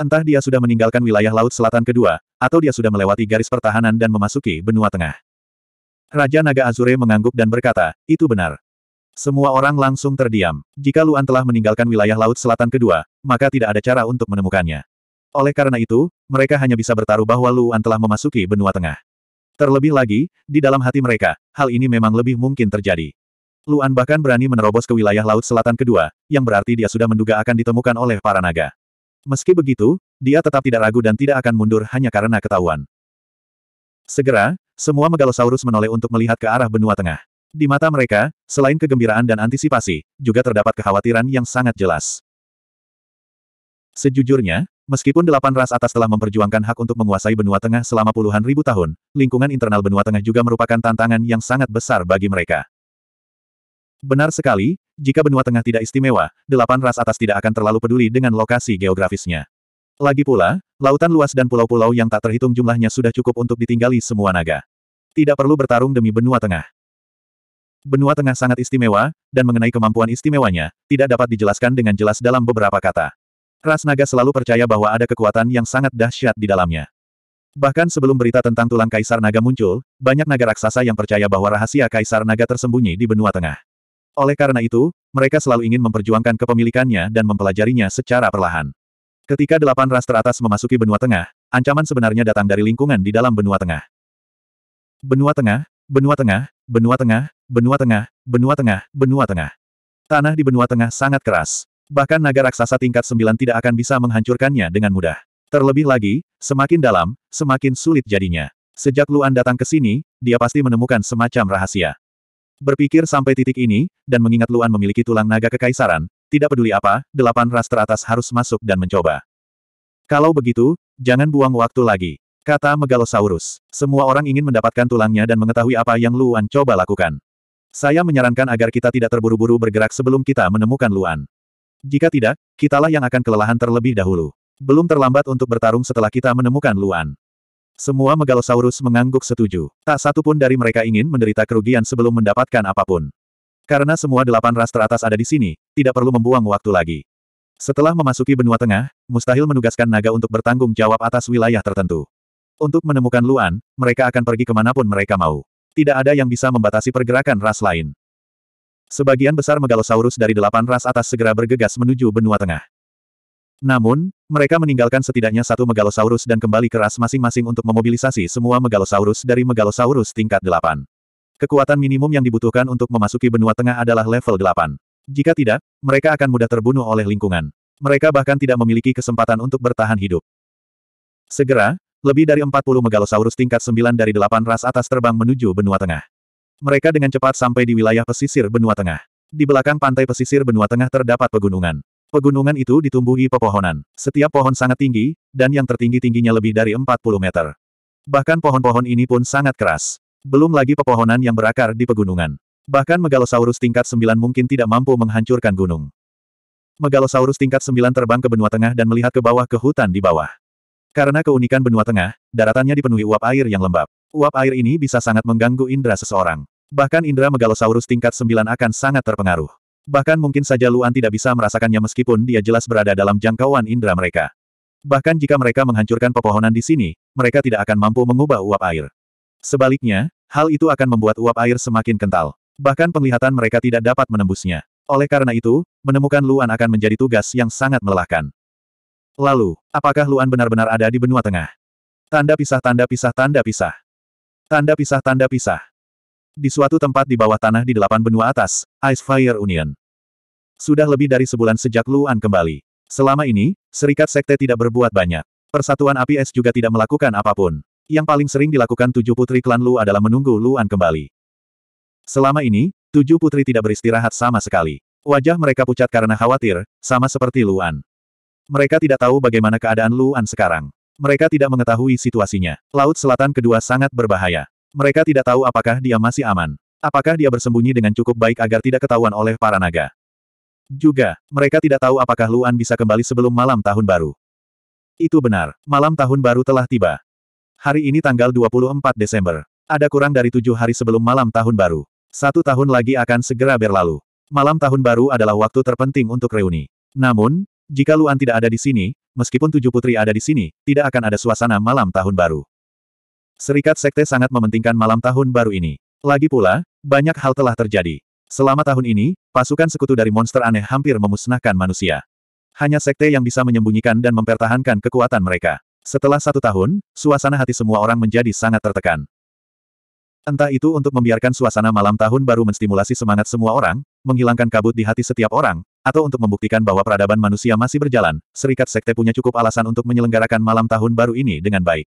Entah dia sudah meninggalkan wilayah Laut Selatan kedua, atau dia sudah melewati garis pertahanan dan memasuki benua tengah. Raja Naga Azure mengangguk dan berkata, itu benar. Semua orang langsung terdiam. Jika Luan telah meninggalkan wilayah Laut Selatan kedua, maka tidak ada cara untuk menemukannya. Oleh karena itu, mereka hanya bisa bertaruh bahwa Luan telah memasuki benua tengah. Terlebih lagi, di dalam hati mereka, hal ini memang lebih mungkin terjadi. Luan bahkan berani menerobos ke wilayah Laut Selatan kedua, yang berarti dia sudah menduga akan ditemukan oleh para naga. Meski begitu, dia tetap tidak ragu dan tidak akan mundur hanya karena ketahuan. Segera, semua megalosaurus menoleh untuk melihat ke arah benua tengah. Di mata mereka, selain kegembiraan dan antisipasi, juga terdapat kekhawatiran yang sangat jelas. Sejujurnya, meskipun delapan ras atas telah memperjuangkan hak untuk menguasai benua tengah selama puluhan ribu tahun, lingkungan internal benua tengah juga merupakan tantangan yang sangat besar bagi mereka. Benar sekali, jika benua tengah tidak istimewa, delapan ras atas tidak akan terlalu peduli dengan lokasi geografisnya. Lagi pula, lautan luas dan pulau-pulau yang tak terhitung jumlahnya sudah cukup untuk ditinggali semua naga. Tidak perlu bertarung demi benua tengah. Benua tengah sangat istimewa, dan mengenai kemampuan istimewanya, tidak dapat dijelaskan dengan jelas dalam beberapa kata. Ras naga selalu percaya bahwa ada kekuatan yang sangat dahsyat di dalamnya. Bahkan sebelum berita tentang tulang kaisar naga muncul, banyak naga raksasa yang percaya bahwa rahasia kaisar naga tersembunyi di benua tengah. Oleh karena itu, mereka selalu ingin memperjuangkan kepemilikannya dan mempelajarinya secara perlahan. Ketika delapan ras teratas memasuki benua tengah, ancaman sebenarnya datang dari lingkungan di dalam benua tengah. Benua tengah, benua tengah, benua tengah, benua tengah, benua tengah, benua tengah. Tanah di benua tengah sangat keras. Bahkan naga raksasa tingkat sembilan tidak akan bisa menghancurkannya dengan mudah. Terlebih lagi, semakin dalam, semakin sulit jadinya. Sejak Luan datang ke sini, dia pasti menemukan semacam rahasia. Berpikir sampai titik ini, dan mengingat Luan memiliki tulang naga kekaisaran, tidak peduli apa, delapan ras teratas harus masuk dan mencoba. Kalau begitu, jangan buang waktu lagi. Kata Megalosaurus. Semua orang ingin mendapatkan tulangnya dan mengetahui apa yang Luan coba lakukan. Saya menyarankan agar kita tidak terburu-buru bergerak sebelum kita menemukan Luan. Jika tidak, kitalah yang akan kelelahan terlebih dahulu. Belum terlambat untuk bertarung setelah kita menemukan Luan. Semua megalosaurus mengangguk setuju. Tak satu pun dari mereka ingin menderita kerugian sebelum mendapatkan apapun. Karena semua delapan ras teratas ada di sini, tidak perlu membuang waktu lagi. Setelah memasuki benua tengah, mustahil menugaskan naga untuk bertanggung jawab atas wilayah tertentu. Untuk menemukan Luan, mereka akan pergi kemanapun mereka mau. Tidak ada yang bisa membatasi pergerakan ras lain. Sebagian besar megalosaurus dari delapan ras atas segera bergegas menuju benua tengah. Namun, mereka meninggalkan setidaknya satu megalosaurus dan kembali keras masing-masing untuk memobilisasi semua megalosaurus dari megalosaurus tingkat 8. Kekuatan minimum yang dibutuhkan untuk memasuki benua tengah adalah level 8. Jika tidak, mereka akan mudah terbunuh oleh lingkungan. Mereka bahkan tidak memiliki kesempatan untuk bertahan hidup. Segera, lebih dari 40 megalosaurus tingkat 9 dari 8 ras atas terbang menuju benua tengah. Mereka dengan cepat sampai di wilayah pesisir benua tengah. Di belakang pantai pesisir benua tengah terdapat pegunungan. Pegunungan itu ditumbuhi pepohonan. Setiap pohon sangat tinggi, dan yang tertinggi-tingginya lebih dari 40 meter. Bahkan pohon-pohon ini pun sangat keras. Belum lagi pepohonan yang berakar di pegunungan. Bahkan Megalosaurus tingkat 9 mungkin tidak mampu menghancurkan gunung. Megalosaurus tingkat 9 terbang ke benua tengah dan melihat ke bawah ke hutan di bawah. Karena keunikan benua tengah, daratannya dipenuhi uap air yang lembab. Uap air ini bisa sangat mengganggu indera seseorang. Bahkan indera Megalosaurus tingkat 9 akan sangat terpengaruh. Bahkan mungkin saja Luan tidak bisa merasakannya meskipun dia jelas berada dalam jangkauan indera mereka. Bahkan jika mereka menghancurkan pepohonan di sini, mereka tidak akan mampu mengubah uap air. Sebaliknya, hal itu akan membuat uap air semakin kental. Bahkan penglihatan mereka tidak dapat menembusnya. Oleh karena itu, menemukan Luan akan menjadi tugas yang sangat melelahkan. Lalu, apakah Luan benar-benar ada di benua tengah? Tanda pisah tanda pisah tanda pisah. Tanda pisah tanda pisah. Di suatu tempat di bawah tanah di delapan benua atas, Ice Fire Union. Sudah lebih dari sebulan sejak Luan kembali. Selama ini, serikat sekte tidak berbuat banyak. Persatuan api es juga tidak melakukan apapun. Yang paling sering dilakukan tujuh putri klan Lu adalah menunggu Luan kembali. Selama ini, tujuh putri tidak beristirahat sama sekali. Wajah mereka pucat karena khawatir, sama seperti Luan. Mereka tidak tahu bagaimana keadaan Luan sekarang. Mereka tidak mengetahui situasinya. Laut Selatan kedua sangat berbahaya. Mereka tidak tahu apakah dia masih aman. Apakah dia bersembunyi dengan cukup baik agar tidak ketahuan oleh para naga. Juga, mereka tidak tahu apakah Luan bisa kembali sebelum malam tahun baru. Itu benar, malam tahun baru telah tiba. Hari ini tanggal 24 Desember. Ada kurang dari tujuh hari sebelum malam tahun baru. Satu tahun lagi akan segera berlalu. Malam tahun baru adalah waktu terpenting untuk reuni. Namun, jika Luan tidak ada di sini, meskipun tujuh putri ada di sini, tidak akan ada suasana malam tahun baru. Serikat Sekte sangat mementingkan malam tahun baru ini. Lagi pula, banyak hal telah terjadi. Selama tahun ini, pasukan sekutu dari monster aneh hampir memusnahkan manusia. Hanya sekte yang bisa menyembunyikan dan mempertahankan kekuatan mereka. Setelah satu tahun, suasana hati semua orang menjadi sangat tertekan. Entah itu untuk membiarkan suasana malam tahun baru menstimulasi semangat semua orang, menghilangkan kabut di hati setiap orang, atau untuk membuktikan bahwa peradaban manusia masih berjalan, serikat sekte punya cukup alasan untuk menyelenggarakan malam tahun baru ini dengan baik.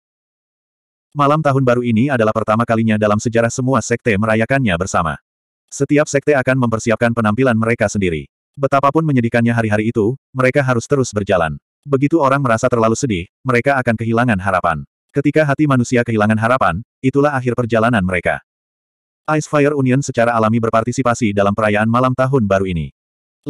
Malam tahun baru ini adalah pertama kalinya dalam sejarah semua sekte merayakannya bersama. Setiap sekte akan mempersiapkan penampilan mereka sendiri. Betapapun menyedihkannya hari-hari itu, mereka harus terus berjalan. Begitu orang merasa terlalu sedih, mereka akan kehilangan harapan. Ketika hati manusia kehilangan harapan, itulah akhir perjalanan mereka. Ice Fire Union secara alami berpartisipasi dalam perayaan malam tahun baru ini.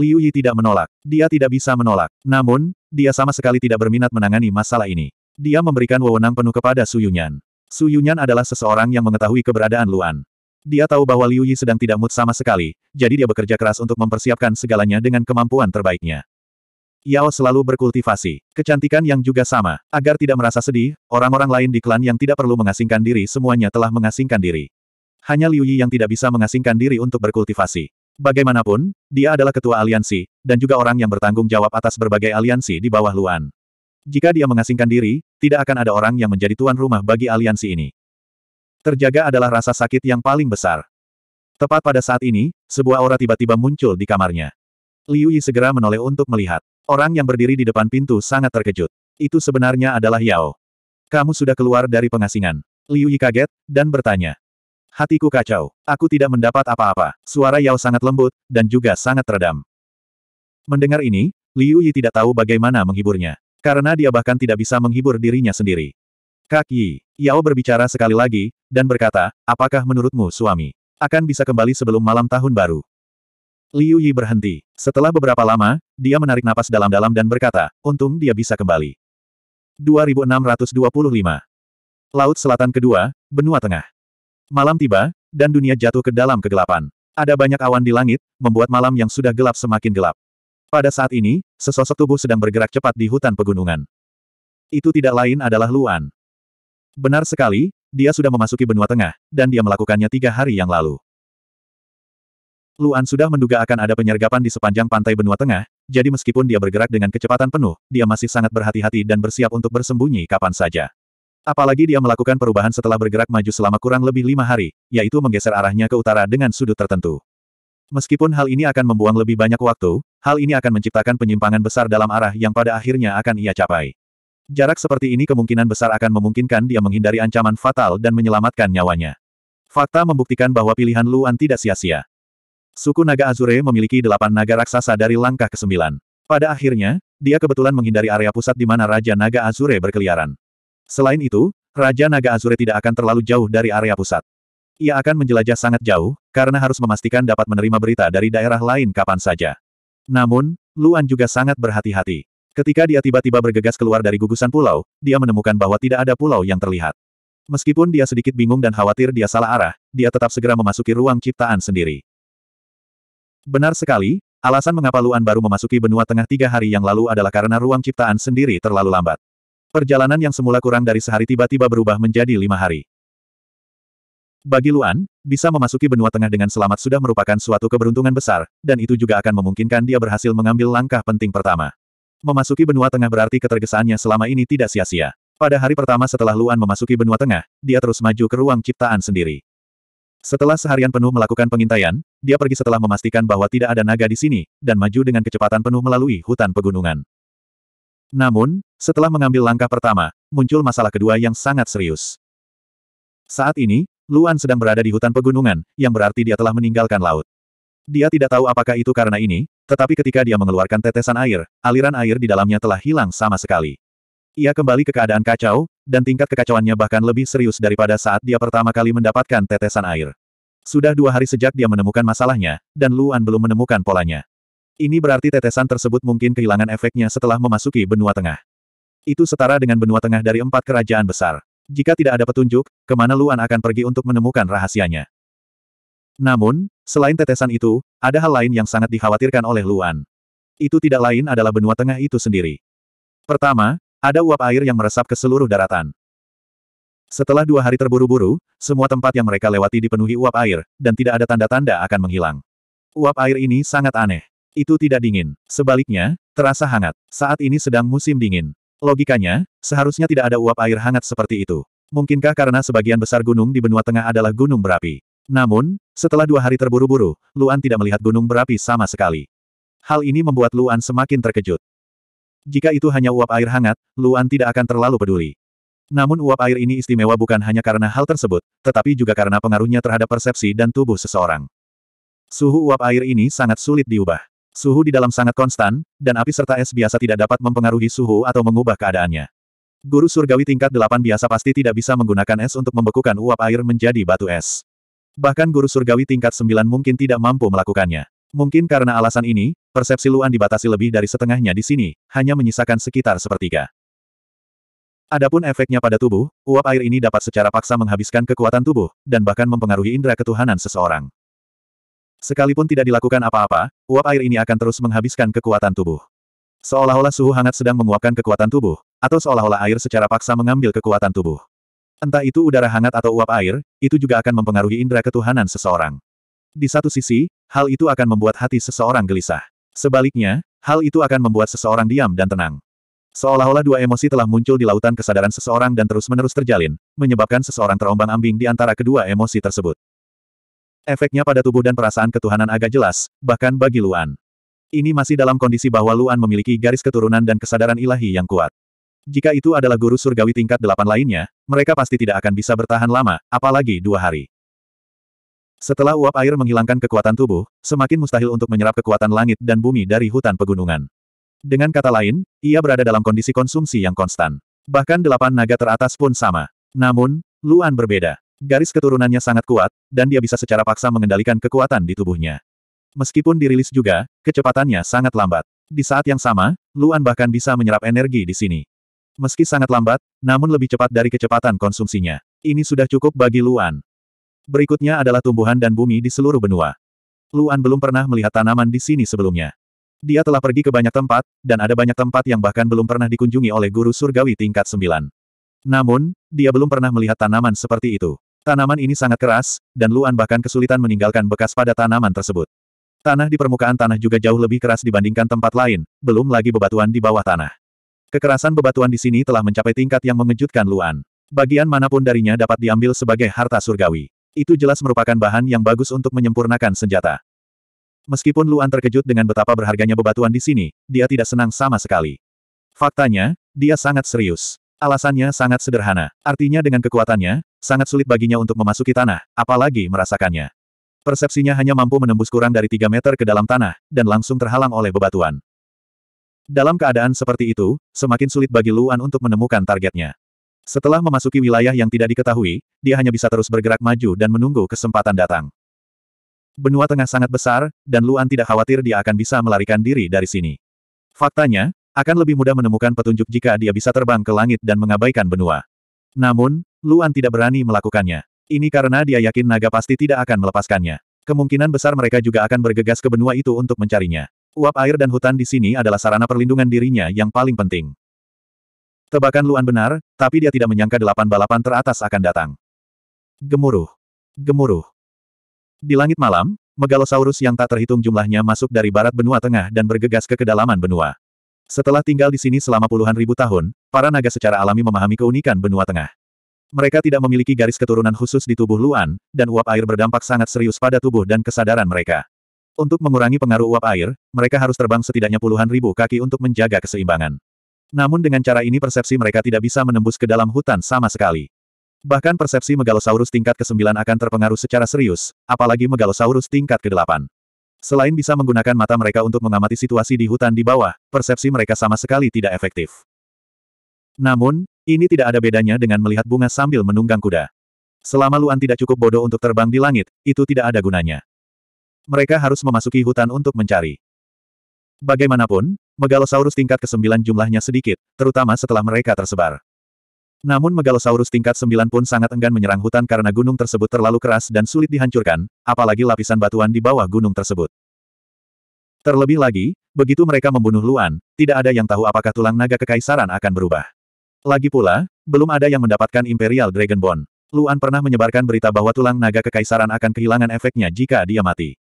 Liu Yi tidak menolak. Dia tidak bisa menolak. Namun, dia sama sekali tidak berminat menangani masalah ini. Dia memberikan wewenang penuh kepada Su Yunyan. Su Yunyan adalah seseorang yang mengetahui keberadaan Luan. Dia tahu bahwa Liu Yi sedang tidak mood sama sekali, jadi dia bekerja keras untuk mempersiapkan segalanya dengan kemampuan terbaiknya. Yao selalu berkultivasi. Kecantikan yang juga sama. Agar tidak merasa sedih, orang-orang lain di klan yang tidak perlu mengasingkan diri semuanya telah mengasingkan diri. Hanya Liu Yi yang tidak bisa mengasingkan diri untuk berkultivasi. Bagaimanapun, dia adalah ketua aliansi, dan juga orang yang bertanggung jawab atas berbagai aliansi di bawah Luan. Jika dia mengasingkan diri, tidak akan ada orang yang menjadi tuan rumah bagi aliansi ini. Terjaga adalah rasa sakit yang paling besar. Tepat pada saat ini, sebuah aura tiba-tiba muncul di kamarnya. Liu Yi segera menoleh untuk melihat. Orang yang berdiri di depan pintu sangat terkejut. Itu sebenarnya adalah Yao. Kamu sudah keluar dari pengasingan. Liu Yi kaget, dan bertanya. Hatiku kacau. Aku tidak mendapat apa-apa. Suara Yao sangat lembut, dan juga sangat teredam. Mendengar ini, Liu Yi tidak tahu bagaimana menghiburnya. Karena dia bahkan tidak bisa menghibur dirinya sendiri. Kak Yi Yao berbicara sekali lagi, dan berkata, apakah menurutmu suami akan bisa kembali sebelum malam tahun baru? Liu Yi berhenti. Setelah beberapa lama, dia menarik napas dalam-dalam dan berkata, untung dia bisa kembali. 2625. Laut Selatan Kedua, Benua Tengah. Malam tiba, dan dunia jatuh ke dalam kegelapan. Ada banyak awan di langit, membuat malam yang sudah gelap semakin gelap. Pada saat ini, sesosok tubuh sedang bergerak cepat di hutan pegunungan. Itu tidak lain adalah Luan. Benar sekali, dia sudah memasuki benua tengah, dan dia melakukannya tiga hari yang lalu. Luan sudah menduga akan ada penyergapan di sepanjang pantai benua tengah, jadi meskipun dia bergerak dengan kecepatan penuh, dia masih sangat berhati-hati dan bersiap untuk bersembunyi kapan saja. Apalagi dia melakukan perubahan setelah bergerak maju selama kurang lebih lima hari, yaitu menggeser arahnya ke utara dengan sudut tertentu. Meskipun hal ini akan membuang lebih banyak waktu, hal ini akan menciptakan penyimpangan besar dalam arah yang pada akhirnya akan ia capai. Jarak seperti ini kemungkinan besar akan memungkinkan dia menghindari ancaman fatal dan menyelamatkan nyawanya. Fakta membuktikan bahwa pilihan Luan tidak sia-sia. Suku Naga Azure memiliki delapan naga raksasa dari langkah ke-9. Pada akhirnya, dia kebetulan menghindari area pusat di mana Raja Naga Azure berkeliaran. Selain itu, Raja Naga Azure tidak akan terlalu jauh dari area pusat. Ia akan menjelajah sangat jauh, karena harus memastikan dapat menerima berita dari daerah lain kapan saja. Namun, Luan juga sangat berhati-hati. Ketika dia tiba-tiba bergegas keluar dari gugusan pulau, dia menemukan bahwa tidak ada pulau yang terlihat. Meskipun dia sedikit bingung dan khawatir dia salah arah, dia tetap segera memasuki ruang ciptaan sendiri. Benar sekali, alasan mengapa Luan baru memasuki benua tengah tiga hari yang lalu adalah karena ruang ciptaan sendiri terlalu lambat. Perjalanan yang semula kurang dari sehari tiba-tiba berubah menjadi lima hari. Bagi Luan, bisa memasuki benua tengah dengan selamat sudah merupakan suatu keberuntungan besar, dan itu juga akan memungkinkan dia berhasil mengambil langkah penting pertama. Memasuki benua tengah berarti ketergesaannya selama ini tidak sia-sia. Pada hari pertama setelah Luan memasuki benua tengah, dia terus maju ke ruang ciptaan sendiri. Setelah seharian penuh melakukan pengintaian, dia pergi setelah memastikan bahwa tidak ada naga di sini, dan maju dengan kecepatan penuh melalui hutan pegunungan. Namun, setelah mengambil langkah pertama, muncul masalah kedua yang sangat serius. Saat ini, Luan sedang berada di hutan pegunungan, yang berarti dia telah meninggalkan laut. Dia tidak tahu apakah itu karena ini, tetapi ketika dia mengeluarkan tetesan air, aliran air di dalamnya telah hilang sama sekali. Ia kembali ke keadaan kacau, dan tingkat kekacauannya bahkan lebih serius daripada saat dia pertama kali mendapatkan tetesan air. Sudah dua hari sejak dia menemukan masalahnya, dan Luan belum menemukan polanya. Ini berarti tetesan tersebut mungkin kehilangan efeknya setelah memasuki benua tengah. Itu setara dengan benua tengah dari empat kerajaan besar. Jika tidak ada petunjuk, kemana Luan akan pergi untuk menemukan rahasianya? Namun, selain tetesan itu, ada hal lain yang sangat dikhawatirkan oleh Luan. Itu tidak lain adalah benua tengah itu sendiri. Pertama, ada uap air yang meresap ke seluruh daratan. Setelah dua hari terburu-buru, semua tempat yang mereka lewati dipenuhi uap air, dan tidak ada tanda-tanda akan menghilang. Uap air ini sangat aneh. Itu tidak dingin. Sebaliknya, terasa hangat. Saat ini sedang musim dingin. Logikanya, seharusnya tidak ada uap air hangat seperti itu. Mungkinkah karena sebagian besar gunung di benua tengah adalah gunung berapi? Namun, setelah dua hari terburu-buru, Luan tidak melihat gunung berapi sama sekali. Hal ini membuat Luan semakin terkejut. Jika itu hanya uap air hangat, Luan tidak akan terlalu peduli. Namun uap air ini istimewa bukan hanya karena hal tersebut, tetapi juga karena pengaruhnya terhadap persepsi dan tubuh seseorang. Suhu uap air ini sangat sulit diubah. Suhu di dalam sangat konstan, dan api serta es biasa tidak dapat mempengaruhi suhu atau mengubah keadaannya. Guru surgawi tingkat 8 biasa pasti tidak bisa menggunakan es untuk membekukan uap air menjadi batu es. Bahkan guru surgawi tingkat 9 mungkin tidak mampu melakukannya. Mungkin karena alasan ini, persepsi Luan dibatasi lebih dari setengahnya di sini, hanya menyisakan sekitar sepertiga. Adapun efeknya pada tubuh, uap air ini dapat secara paksa menghabiskan kekuatan tubuh, dan bahkan mempengaruhi indera ketuhanan seseorang. Sekalipun tidak dilakukan apa-apa, uap air ini akan terus menghabiskan kekuatan tubuh. Seolah-olah suhu hangat sedang menguapkan kekuatan tubuh, atau seolah-olah air secara paksa mengambil kekuatan tubuh. Entah itu udara hangat atau uap air, itu juga akan mempengaruhi indera ketuhanan seseorang. Di satu sisi, hal itu akan membuat hati seseorang gelisah. Sebaliknya, hal itu akan membuat seseorang diam dan tenang. Seolah-olah dua emosi telah muncul di lautan kesadaran seseorang dan terus-menerus terjalin, menyebabkan seseorang terombang-ambing di antara kedua emosi tersebut. Efeknya pada tubuh dan perasaan ketuhanan agak jelas, bahkan bagi Luan. Ini masih dalam kondisi bahwa Luan memiliki garis keturunan dan kesadaran ilahi yang kuat. Jika itu adalah guru surgawi tingkat delapan lainnya, mereka pasti tidak akan bisa bertahan lama, apalagi dua hari. Setelah uap air menghilangkan kekuatan tubuh, semakin mustahil untuk menyerap kekuatan langit dan bumi dari hutan pegunungan. Dengan kata lain, ia berada dalam kondisi konsumsi yang konstan. Bahkan delapan naga teratas pun sama. Namun, Luan berbeda. Garis keturunannya sangat kuat, dan dia bisa secara paksa mengendalikan kekuatan di tubuhnya. Meskipun dirilis juga, kecepatannya sangat lambat. Di saat yang sama, Luan bahkan bisa menyerap energi di sini. Meski sangat lambat, namun lebih cepat dari kecepatan konsumsinya. Ini sudah cukup bagi Luan. Berikutnya adalah tumbuhan dan bumi di seluruh benua. Luan belum pernah melihat tanaman di sini sebelumnya. Dia telah pergi ke banyak tempat, dan ada banyak tempat yang bahkan belum pernah dikunjungi oleh guru surgawi tingkat 9. Namun, dia belum pernah melihat tanaman seperti itu. Tanaman ini sangat keras, dan Luan bahkan kesulitan meninggalkan bekas pada tanaman tersebut. Tanah di permukaan tanah juga jauh lebih keras dibandingkan tempat lain, belum lagi bebatuan di bawah tanah. Kekerasan bebatuan di sini telah mencapai tingkat yang mengejutkan Luan. Bagian manapun darinya dapat diambil sebagai harta surgawi. Itu jelas merupakan bahan yang bagus untuk menyempurnakan senjata. Meskipun Luan terkejut dengan betapa berharganya bebatuan di sini, dia tidak senang sama sekali. Faktanya, dia sangat serius. Alasannya sangat sederhana. Artinya dengan kekuatannya, sangat sulit baginya untuk memasuki tanah, apalagi merasakannya. Persepsinya hanya mampu menembus kurang dari 3 meter ke dalam tanah, dan langsung terhalang oleh bebatuan. Dalam keadaan seperti itu, semakin sulit bagi Luan untuk menemukan targetnya. Setelah memasuki wilayah yang tidak diketahui, dia hanya bisa terus bergerak maju dan menunggu kesempatan datang. Benua tengah sangat besar, dan Luan tidak khawatir dia akan bisa melarikan diri dari sini. Faktanya, akan lebih mudah menemukan petunjuk jika dia bisa terbang ke langit dan mengabaikan benua. Namun, Luan tidak berani melakukannya. Ini karena dia yakin naga pasti tidak akan melepaskannya. Kemungkinan besar mereka juga akan bergegas ke benua itu untuk mencarinya. Uap air dan hutan di sini adalah sarana perlindungan dirinya yang paling penting. Tebakan Luan benar, tapi dia tidak menyangka delapan balapan teratas akan datang. Gemuruh. Gemuruh. Di langit malam, megalosaurus yang tak terhitung jumlahnya masuk dari barat benua tengah dan bergegas ke kedalaman benua. Setelah tinggal di sini selama puluhan ribu tahun, para naga secara alami memahami keunikan benua tengah. Mereka tidak memiliki garis keturunan khusus di tubuh Luan, dan uap air berdampak sangat serius pada tubuh dan kesadaran mereka. Untuk mengurangi pengaruh uap air, mereka harus terbang setidaknya puluhan ribu kaki untuk menjaga keseimbangan. Namun dengan cara ini persepsi mereka tidak bisa menembus ke dalam hutan sama sekali. Bahkan persepsi Megalosaurus tingkat ke-9 akan terpengaruh secara serius, apalagi Megalosaurus tingkat ke-8. Selain bisa menggunakan mata mereka untuk mengamati situasi di hutan di bawah, persepsi mereka sama sekali tidak efektif. Namun, ini tidak ada bedanya dengan melihat bunga sambil menunggang kuda. Selama Luan tidak cukup bodoh untuk terbang di langit, itu tidak ada gunanya. Mereka harus memasuki hutan untuk mencari. Bagaimanapun, Megalosaurus tingkat ke-9 jumlahnya sedikit, terutama setelah mereka tersebar. Namun Megalosaurus tingkat 9 pun sangat enggan menyerang hutan karena gunung tersebut terlalu keras dan sulit dihancurkan, apalagi lapisan batuan di bawah gunung tersebut. Terlebih lagi, begitu mereka membunuh Luan, tidak ada yang tahu apakah tulang naga kekaisaran akan berubah. Lagi pula, belum ada yang mendapatkan Imperial Dragonborn. Luan pernah menyebarkan berita bahwa tulang naga kekaisaran akan kehilangan efeknya jika dia mati.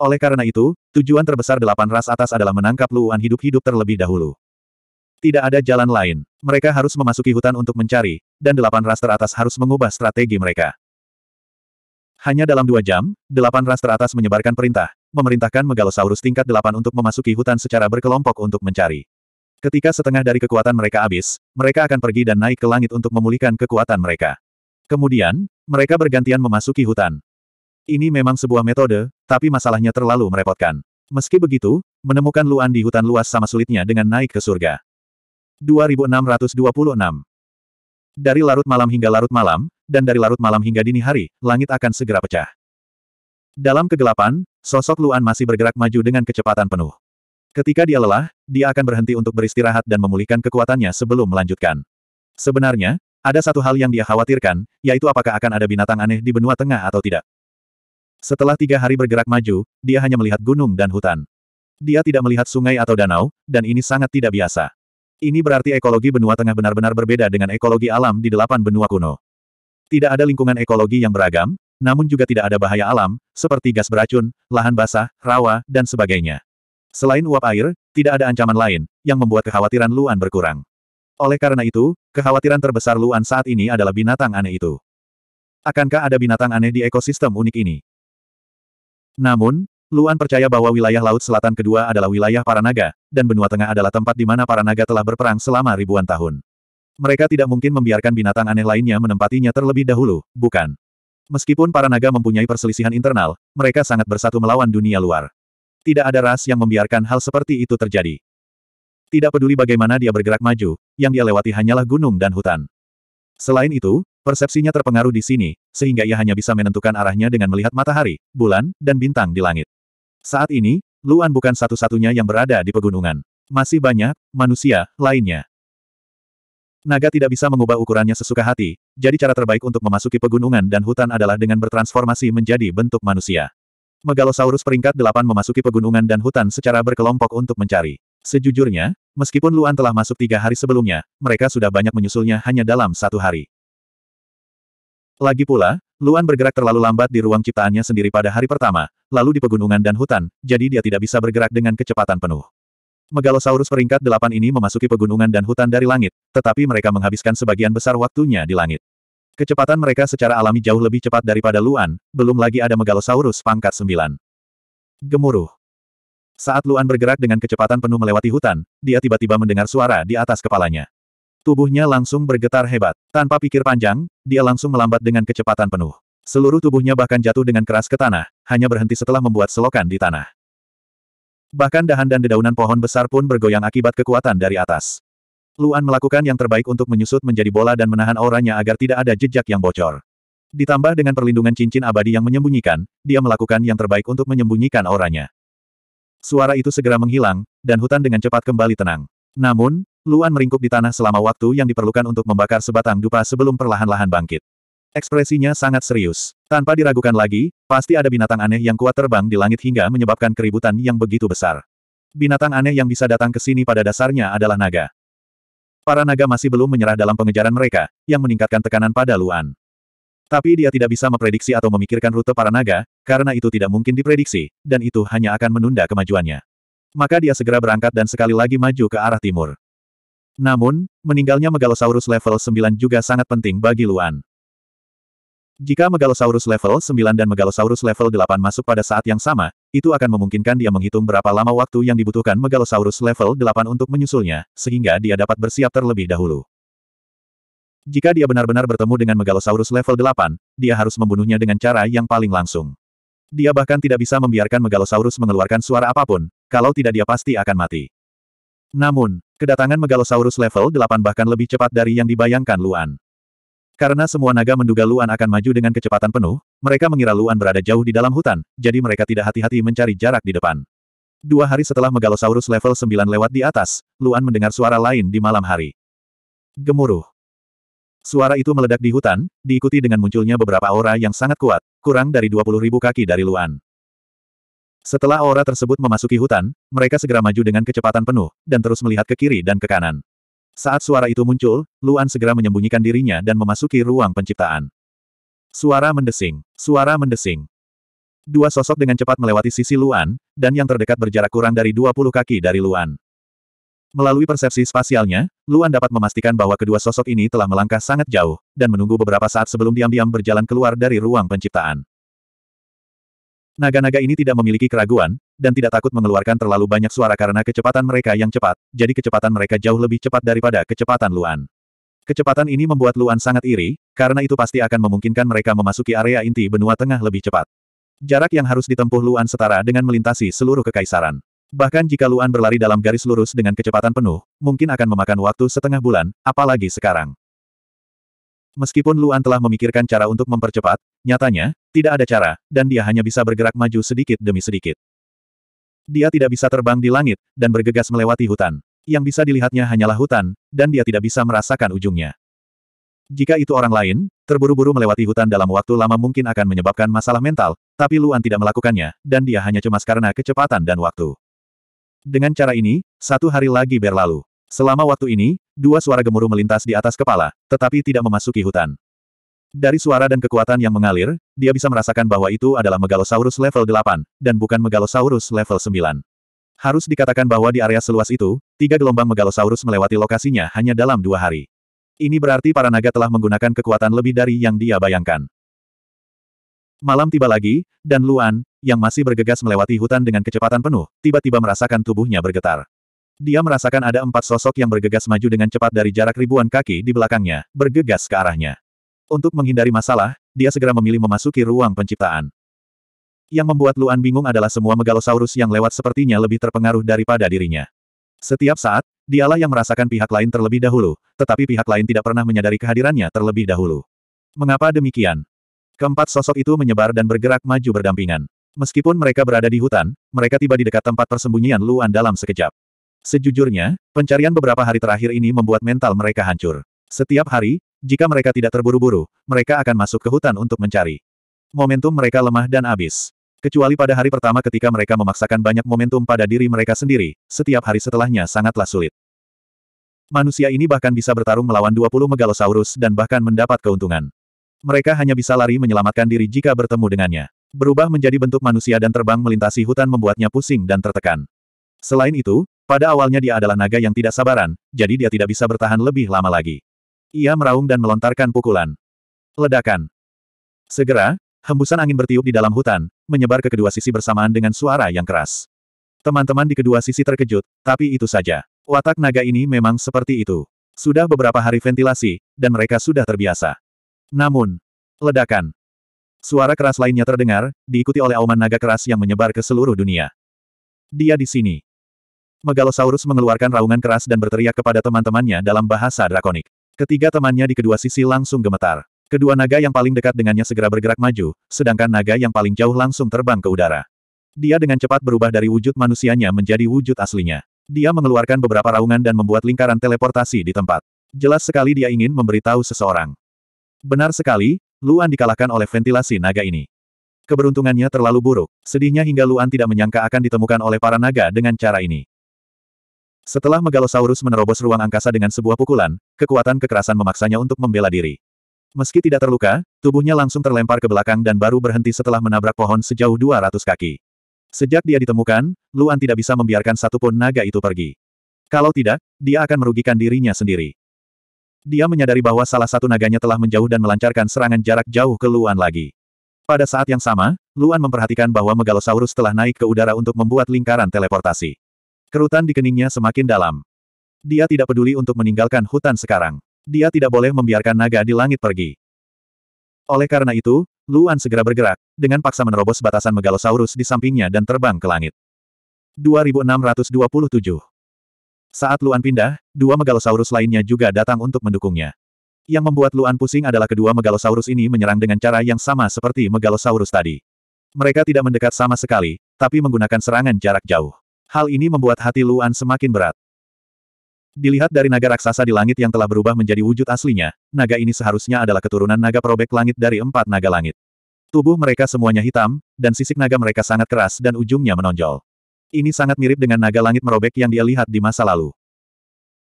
Oleh karena itu, tujuan terbesar delapan ras atas adalah menangkap Luan hidup-hidup terlebih dahulu. Tidak ada jalan lain. Mereka harus memasuki hutan untuk mencari, dan delapan ras teratas harus mengubah strategi mereka. Hanya dalam dua jam, delapan ras teratas menyebarkan perintah, memerintahkan Megalosaurus tingkat delapan untuk memasuki hutan secara berkelompok untuk mencari. Ketika setengah dari kekuatan mereka habis, mereka akan pergi dan naik ke langit untuk memulihkan kekuatan mereka. Kemudian, mereka bergantian memasuki hutan. Ini memang sebuah metode, tapi masalahnya terlalu merepotkan. Meski begitu, menemukan Luan di hutan luas sama sulitnya dengan naik ke surga. 2626. Dari larut malam hingga larut malam, dan dari larut malam hingga dini hari, langit akan segera pecah. Dalam kegelapan, sosok Luan masih bergerak maju dengan kecepatan penuh. Ketika dia lelah, dia akan berhenti untuk beristirahat dan memulihkan kekuatannya sebelum melanjutkan. Sebenarnya, ada satu hal yang dia khawatirkan, yaitu apakah akan ada binatang aneh di benua tengah atau tidak. Setelah tiga hari bergerak maju, dia hanya melihat gunung dan hutan. Dia tidak melihat sungai atau danau, dan ini sangat tidak biasa. Ini berarti ekologi benua tengah benar-benar berbeda dengan ekologi alam di delapan benua kuno. Tidak ada lingkungan ekologi yang beragam, namun juga tidak ada bahaya alam, seperti gas beracun, lahan basah, rawa, dan sebagainya. Selain uap air, tidak ada ancaman lain, yang membuat kekhawatiran Luan berkurang. Oleh karena itu, kekhawatiran terbesar Luan saat ini adalah binatang aneh itu. Akankah ada binatang aneh di ekosistem unik ini? Namun, Luan percaya bahwa wilayah Laut Selatan kedua adalah wilayah para naga, dan benua tengah adalah tempat di mana para naga telah berperang selama ribuan tahun. Mereka tidak mungkin membiarkan binatang aneh lainnya menempatinya terlebih dahulu, bukan? Meskipun para naga mempunyai perselisihan internal, mereka sangat bersatu melawan dunia luar. Tidak ada ras yang membiarkan hal seperti itu terjadi. Tidak peduli bagaimana dia bergerak maju, yang dia lewati hanyalah gunung dan hutan. Selain itu, persepsinya terpengaruh di sini, sehingga ia hanya bisa menentukan arahnya dengan melihat matahari, bulan, dan bintang di langit. Saat ini, Luan bukan satu-satunya yang berada di pegunungan. Masih banyak, manusia, lainnya. Naga tidak bisa mengubah ukurannya sesuka hati, jadi cara terbaik untuk memasuki pegunungan dan hutan adalah dengan bertransformasi menjadi bentuk manusia. Megalosaurus peringkat 8 memasuki pegunungan dan hutan secara berkelompok untuk mencari. Sejujurnya, meskipun Luan telah masuk tiga hari sebelumnya, mereka sudah banyak menyusulnya hanya dalam satu hari. Lagi pula, Luan bergerak terlalu lambat di ruang ciptaannya sendiri pada hari pertama, lalu di pegunungan dan hutan, jadi dia tidak bisa bergerak dengan kecepatan penuh. Megalosaurus peringkat delapan ini memasuki pegunungan dan hutan dari langit, tetapi mereka menghabiskan sebagian besar waktunya di langit. Kecepatan mereka secara alami jauh lebih cepat daripada Luan, belum lagi ada Megalosaurus pangkat sembilan. Gemuruh. Saat Luan bergerak dengan kecepatan penuh melewati hutan, dia tiba-tiba mendengar suara di atas kepalanya. Tubuhnya langsung bergetar hebat. Tanpa pikir panjang, dia langsung melambat dengan kecepatan penuh. Seluruh tubuhnya bahkan jatuh dengan keras ke tanah, hanya berhenti setelah membuat selokan di tanah. Bahkan dahan dan dedaunan pohon besar pun bergoyang akibat kekuatan dari atas. Luan melakukan yang terbaik untuk menyusut menjadi bola dan menahan auranya agar tidak ada jejak yang bocor. Ditambah dengan perlindungan cincin abadi yang menyembunyikan, dia melakukan yang terbaik untuk menyembunyikan auranya. Suara itu segera menghilang, dan hutan dengan cepat kembali tenang. Namun, Luan meringkuk di tanah selama waktu yang diperlukan untuk membakar sebatang dupa sebelum perlahan-lahan bangkit. Ekspresinya sangat serius. Tanpa diragukan lagi, pasti ada binatang aneh yang kuat terbang di langit hingga menyebabkan keributan yang begitu besar. Binatang aneh yang bisa datang ke sini pada dasarnya adalah naga. Para naga masih belum menyerah dalam pengejaran mereka, yang meningkatkan tekanan pada Luan. Tapi dia tidak bisa memprediksi atau memikirkan rute para naga, karena itu tidak mungkin diprediksi, dan itu hanya akan menunda kemajuannya. Maka dia segera berangkat dan sekali lagi maju ke arah timur. Namun, meninggalnya Megalosaurus level 9 juga sangat penting bagi Luan. Jika Megalosaurus level 9 dan Megalosaurus level 8 masuk pada saat yang sama, itu akan memungkinkan dia menghitung berapa lama waktu yang dibutuhkan Megalosaurus level 8 untuk menyusulnya, sehingga dia dapat bersiap terlebih dahulu. Jika dia benar-benar bertemu dengan Megalosaurus level 8, dia harus membunuhnya dengan cara yang paling langsung. Dia bahkan tidak bisa membiarkan Megalosaurus mengeluarkan suara apapun, kalau tidak dia pasti akan mati. Namun, kedatangan Megalosaurus level 8 bahkan lebih cepat dari yang dibayangkan Luan. Karena semua naga menduga Luan akan maju dengan kecepatan penuh, mereka mengira Luan berada jauh di dalam hutan, jadi mereka tidak hati-hati mencari jarak di depan. Dua hari setelah Megalosaurus level 9 lewat di atas, Luan mendengar suara lain di malam hari. Gemuruh. Suara itu meledak di hutan, diikuti dengan munculnya beberapa aura yang sangat kuat, kurang dari 20.000 kaki dari Luan. Setelah aura tersebut memasuki hutan, mereka segera maju dengan kecepatan penuh, dan terus melihat ke kiri dan ke kanan. Saat suara itu muncul, Luan segera menyembunyikan dirinya dan memasuki ruang penciptaan. Suara mendesing, suara mendesing. Dua sosok dengan cepat melewati sisi Luan, dan yang terdekat berjarak kurang dari 20 kaki dari Luan. Melalui persepsi spasialnya, Luan dapat memastikan bahwa kedua sosok ini telah melangkah sangat jauh, dan menunggu beberapa saat sebelum diam-diam berjalan keluar dari ruang penciptaan. Naga-naga ini tidak memiliki keraguan, dan tidak takut mengeluarkan terlalu banyak suara karena kecepatan mereka yang cepat, jadi kecepatan mereka jauh lebih cepat daripada kecepatan Luan. Kecepatan ini membuat Luan sangat iri, karena itu pasti akan memungkinkan mereka memasuki area inti benua tengah lebih cepat. Jarak yang harus ditempuh Luan setara dengan melintasi seluruh kekaisaran. Bahkan jika Luan berlari dalam garis lurus dengan kecepatan penuh, mungkin akan memakan waktu setengah bulan, apalagi sekarang. Meskipun Luan telah memikirkan cara untuk mempercepat, nyatanya, tidak ada cara, dan dia hanya bisa bergerak maju sedikit demi sedikit. Dia tidak bisa terbang di langit, dan bergegas melewati hutan. Yang bisa dilihatnya hanyalah hutan, dan dia tidak bisa merasakan ujungnya. Jika itu orang lain, terburu-buru melewati hutan dalam waktu lama mungkin akan menyebabkan masalah mental, tapi Luan tidak melakukannya, dan dia hanya cemas karena kecepatan dan waktu. Dengan cara ini, satu hari lagi berlalu. Selama waktu ini, dua suara gemuruh melintas di atas kepala, tetapi tidak memasuki hutan. Dari suara dan kekuatan yang mengalir, dia bisa merasakan bahwa itu adalah Megalosaurus level 8, dan bukan Megalosaurus level 9. Harus dikatakan bahwa di area seluas itu, tiga gelombang Megalosaurus melewati lokasinya hanya dalam dua hari. Ini berarti para naga telah menggunakan kekuatan lebih dari yang dia bayangkan. Malam tiba lagi, dan Luan, yang masih bergegas melewati hutan dengan kecepatan penuh, tiba-tiba merasakan tubuhnya bergetar. Dia merasakan ada empat sosok yang bergegas maju dengan cepat dari jarak ribuan kaki di belakangnya, bergegas ke arahnya. Untuk menghindari masalah, dia segera memilih memasuki ruang penciptaan. Yang membuat Luan bingung adalah semua megalosaurus yang lewat sepertinya lebih terpengaruh daripada dirinya. Setiap saat, dialah yang merasakan pihak lain terlebih dahulu, tetapi pihak lain tidak pernah menyadari kehadirannya terlebih dahulu. Mengapa demikian? Keempat sosok itu menyebar dan bergerak maju berdampingan. Meskipun mereka berada di hutan, mereka tiba di dekat tempat persembunyian Luan dalam sekejap. Sejujurnya, pencarian beberapa hari terakhir ini membuat mental mereka hancur. Setiap hari, jika mereka tidak terburu-buru, mereka akan masuk ke hutan untuk mencari. Momentum mereka lemah dan habis. Kecuali pada hari pertama ketika mereka memaksakan banyak momentum pada diri mereka sendiri, setiap hari setelahnya sangatlah sulit. Manusia ini bahkan bisa bertarung melawan 20 megalosaurus dan bahkan mendapat keuntungan. Mereka hanya bisa lari menyelamatkan diri jika bertemu dengannya. Berubah menjadi bentuk manusia dan terbang melintasi hutan membuatnya pusing dan tertekan. Selain itu, pada awalnya dia adalah naga yang tidak sabaran, jadi dia tidak bisa bertahan lebih lama lagi. Ia meraung dan melontarkan pukulan. Ledakan. Segera, hembusan angin bertiup di dalam hutan, menyebar ke kedua sisi bersamaan dengan suara yang keras. Teman-teman di kedua sisi terkejut, tapi itu saja. Watak naga ini memang seperti itu. Sudah beberapa hari ventilasi, dan mereka sudah terbiasa. Namun, ledakan. Suara keras lainnya terdengar, diikuti oleh auman naga keras yang menyebar ke seluruh dunia. Dia di sini. Megalosaurus mengeluarkan raungan keras dan berteriak kepada teman-temannya dalam bahasa drakonik. Ketiga temannya di kedua sisi langsung gemetar. Kedua naga yang paling dekat dengannya segera bergerak maju, sedangkan naga yang paling jauh langsung terbang ke udara. Dia dengan cepat berubah dari wujud manusianya menjadi wujud aslinya. Dia mengeluarkan beberapa raungan dan membuat lingkaran teleportasi di tempat. Jelas sekali dia ingin memberitahu seseorang. Benar sekali, Luan dikalahkan oleh ventilasi naga ini. Keberuntungannya terlalu buruk, sedihnya hingga Luan tidak menyangka akan ditemukan oleh para naga dengan cara ini. Setelah Megalosaurus menerobos ruang angkasa dengan sebuah pukulan, kekuatan kekerasan memaksanya untuk membela diri. Meski tidak terluka, tubuhnya langsung terlempar ke belakang dan baru berhenti setelah menabrak pohon sejauh 200 kaki. Sejak dia ditemukan, Luan tidak bisa membiarkan satupun naga itu pergi. Kalau tidak, dia akan merugikan dirinya sendiri. Dia menyadari bahwa salah satu naganya telah menjauh dan melancarkan serangan jarak jauh ke Luan lagi. Pada saat yang sama, Luan memperhatikan bahwa Megalosaurus telah naik ke udara untuk membuat lingkaran teleportasi. Kerutan di keningnya semakin dalam. Dia tidak peduli untuk meninggalkan hutan sekarang. Dia tidak boleh membiarkan naga di langit pergi. Oleh karena itu, Luan segera bergerak, dengan paksa menerobos batasan Megalosaurus di sampingnya dan terbang ke langit. 2627 Saat Luan pindah, dua Megalosaurus lainnya juga datang untuk mendukungnya. Yang membuat Luan pusing adalah kedua megalosaurus ini menyerang dengan cara yang sama seperti megalosaurus tadi. Mereka tidak mendekat sama sekali, tapi menggunakan serangan jarak jauh. Hal ini membuat hati Luan semakin berat. Dilihat dari naga raksasa di langit yang telah berubah menjadi wujud aslinya, naga ini seharusnya adalah keturunan naga probek langit dari empat naga langit. Tubuh mereka semuanya hitam, dan sisik naga mereka sangat keras dan ujungnya menonjol. Ini sangat mirip dengan naga langit merobek yang dia lihat di masa lalu.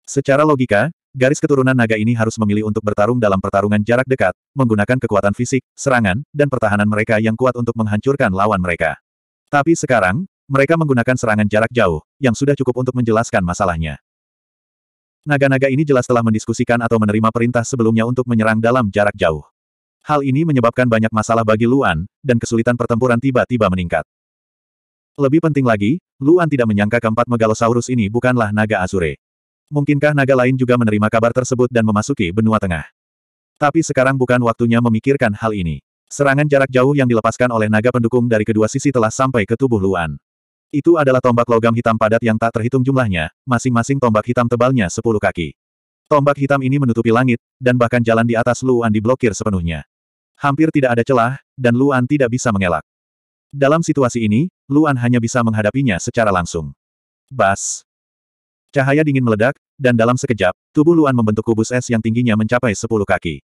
Secara logika, garis keturunan naga ini harus memilih untuk bertarung dalam pertarungan jarak dekat, menggunakan kekuatan fisik, serangan, dan pertahanan mereka yang kuat untuk menghancurkan lawan mereka. Tapi sekarang, mereka menggunakan serangan jarak jauh, yang sudah cukup untuk menjelaskan masalahnya. Naga-naga ini jelas telah mendiskusikan atau menerima perintah sebelumnya untuk menyerang dalam jarak jauh. Hal ini menyebabkan banyak masalah bagi Luan, dan kesulitan pertempuran tiba-tiba meningkat. Lebih penting lagi, Luan tidak menyangka keempat megalosaurus ini bukanlah naga Azure. Mungkinkah naga lain juga menerima kabar tersebut dan memasuki benua tengah? Tapi sekarang bukan waktunya memikirkan hal ini. Serangan jarak jauh yang dilepaskan oleh naga pendukung dari kedua sisi telah sampai ke tubuh Luan. Itu adalah tombak logam hitam padat yang tak terhitung jumlahnya, masing-masing tombak hitam tebalnya 10 kaki. Tombak hitam ini menutupi langit, dan bahkan jalan di atas Luan diblokir sepenuhnya. Hampir tidak ada celah, dan Luan tidak bisa mengelak. Dalam situasi ini, Luan hanya bisa menghadapinya secara langsung. Bas. Cahaya dingin meledak, dan dalam sekejap, tubuh Luan membentuk kubus es yang tingginya mencapai 10 kaki.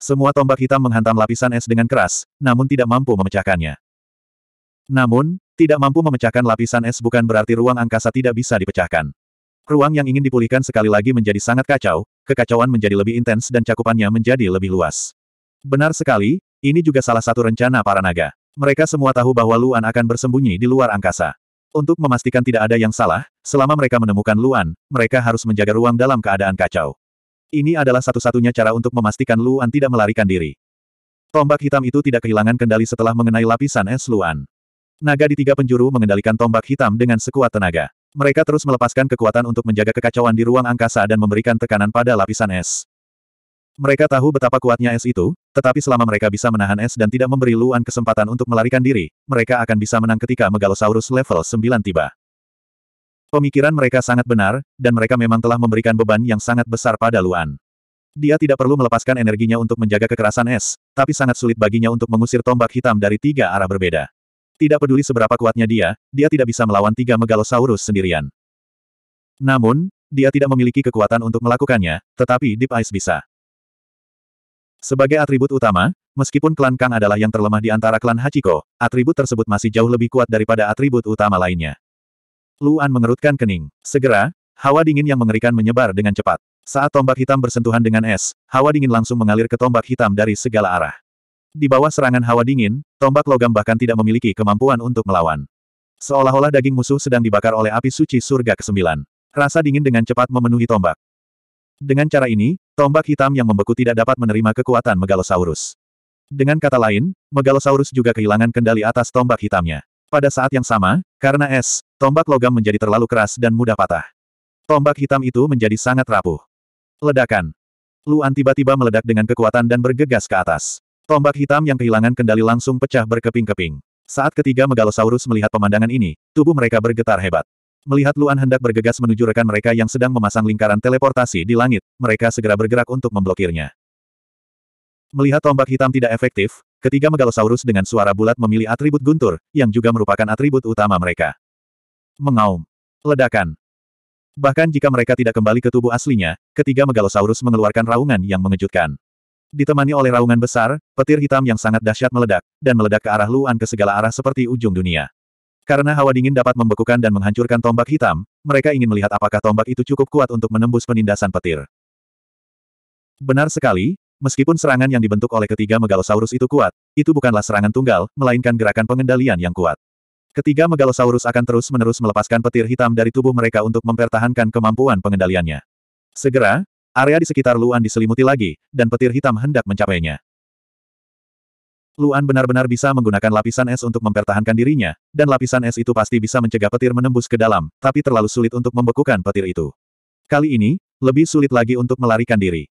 Semua tombak hitam menghantam lapisan es dengan keras, namun tidak mampu memecahkannya. Namun, tidak mampu memecahkan lapisan es bukan berarti ruang angkasa tidak bisa dipecahkan. Ruang yang ingin dipulihkan sekali lagi menjadi sangat kacau, kekacauan menjadi lebih intens dan cakupannya menjadi lebih luas. Benar sekali, ini juga salah satu rencana para naga. Mereka semua tahu bahwa Luan akan bersembunyi di luar angkasa. Untuk memastikan tidak ada yang salah, selama mereka menemukan Luan, mereka harus menjaga ruang dalam keadaan kacau. Ini adalah satu-satunya cara untuk memastikan Luan tidak melarikan diri. Tombak hitam itu tidak kehilangan kendali setelah mengenai lapisan es Luan. Naga di tiga penjuru mengendalikan tombak hitam dengan sekuat tenaga. Mereka terus melepaskan kekuatan untuk menjaga kekacauan di ruang angkasa dan memberikan tekanan pada lapisan es. Mereka tahu betapa kuatnya es itu, tetapi selama mereka bisa menahan es dan tidak memberi Luan kesempatan untuk melarikan diri, mereka akan bisa menang ketika Megalosaurus level 9 tiba. Pemikiran mereka sangat benar, dan mereka memang telah memberikan beban yang sangat besar pada Luan. Dia tidak perlu melepaskan energinya untuk menjaga kekerasan es, tapi sangat sulit baginya untuk mengusir tombak hitam dari tiga arah berbeda. Tidak peduli seberapa kuatnya dia, dia tidak bisa melawan tiga megalosaurus sendirian. Namun, dia tidak memiliki kekuatan untuk melakukannya, tetapi Deep Ice bisa. Sebagai atribut utama, meskipun klan Kang adalah yang terlemah di antara klan Hachiko, atribut tersebut masih jauh lebih kuat daripada atribut utama lainnya. Luan mengerutkan kening. Segera, hawa dingin yang mengerikan menyebar dengan cepat. Saat tombak hitam bersentuhan dengan es, hawa dingin langsung mengalir ke tombak hitam dari segala arah. Di bawah serangan hawa dingin, tombak logam bahkan tidak memiliki kemampuan untuk melawan. Seolah-olah daging musuh sedang dibakar oleh api suci surga ke-9. Rasa dingin dengan cepat memenuhi tombak. Dengan cara ini, tombak hitam yang membeku tidak dapat menerima kekuatan Megalosaurus. Dengan kata lain, Megalosaurus juga kehilangan kendali atas tombak hitamnya. Pada saat yang sama, karena es, tombak logam menjadi terlalu keras dan mudah patah. Tombak hitam itu menjadi sangat rapuh. Ledakan. Luan tiba-tiba meledak dengan kekuatan dan bergegas ke atas. Tombak hitam yang kehilangan kendali langsung pecah berkeping-keping. Saat ketiga Megalosaurus melihat pemandangan ini, tubuh mereka bergetar hebat. Melihat Luan hendak bergegas menuju rekan mereka yang sedang memasang lingkaran teleportasi di langit, mereka segera bergerak untuk memblokirnya. Melihat tombak hitam tidak efektif, ketiga Megalosaurus dengan suara bulat memilih atribut guntur, yang juga merupakan atribut utama mereka. Mengaum. Ledakan. Bahkan jika mereka tidak kembali ke tubuh aslinya, ketiga Megalosaurus mengeluarkan raungan yang mengejutkan ditemani oleh raungan besar, petir hitam yang sangat dahsyat meledak, dan meledak ke arah Luan ke segala arah seperti ujung dunia. Karena hawa dingin dapat membekukan dan menghancurkan tombak hitam, mereka ingin melihat apakah tombak itu cukup kuat untuk menembus penindasan petir. Benar sekali, meskipun serangan yang dibentuk oleh ketiga megalosaurus itu kuat, itu bukanlah serangan tunggal, melainkan gerakan pengendalian yang kuat. Ketiga megalosaurus akan terus-menerus melepaskan petir hitam dari tubuh mereka untuk mempertahankan kemampuan pengendaliannya. Segera, Area di sekitar Luan diselimuti lagi, dan petir hitam hendak mencapainya. Luan benar-benar bisa menggunakan lapisan es untuk mempertahankan dirinya, dan lapisan es itu pasti bisa mencegah petir menembus ke dalam, tapi terlalu sulit untuk membekukan petir itu. Kali ini, lebih sulit lagi untuk melarikan diri.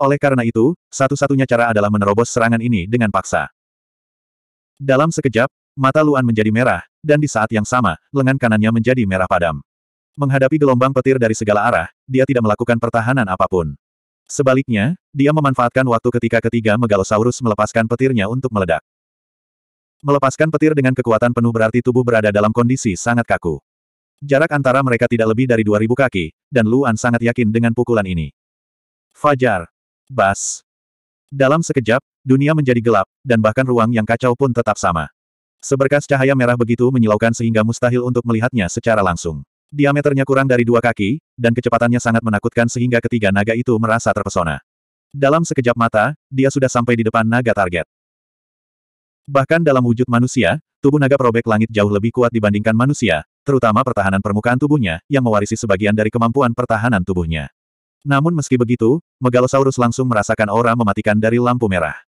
Oleh karena itu, satu-satunya cara adalah menerobos serangan ini dengan paksa. Dalam sekejap, mata Luan menjadi merah, dan di saat yang sama, lengan kanannya menjadi merah padam. Menghadapi gelombang petir dari segala arah, dia tidak melakukan pertahanan apapun. Sebaliknya, dia memanfaatkan waktu ketika ketiga megalosaurus melepaskan petirnya untuk meledak. Melepaskan petir dengan kekuatan penuh berarti tubuh berada dalam kondisi sangat kaku. Jarak antara mereka tidak lebih dari 2000 kaki, dan Luan sangat yakin dengan pukulan ini. Fajar. Bas. Dalam sekejap, dunia menjadi gelap, dan bahkan ruang yang kacau pun tetap sama. Seberkas cahaya merah begitu menyilaukan sehingga mustahil untuk melihatnya secara langsung. Diameternya kurang dari dua kaki, dan kecepatannya sangat menakutkan sehingga ketiga naga itu merasa terpesona. Dalam sekejap mata, dia sudah sampai di depan naga target. Bahkan dalam wujud manusia, tubuh naga probek langit jauh lebih kuat dibandingkan manusia, terutama pertahanan permukaan tubuhnya, yang mewarisi sebagian dari kemampuan pertahanan tubuhnya. Namun meski begitu, Megalosaurus langsung merasakan aura mematikan dari lampu merah.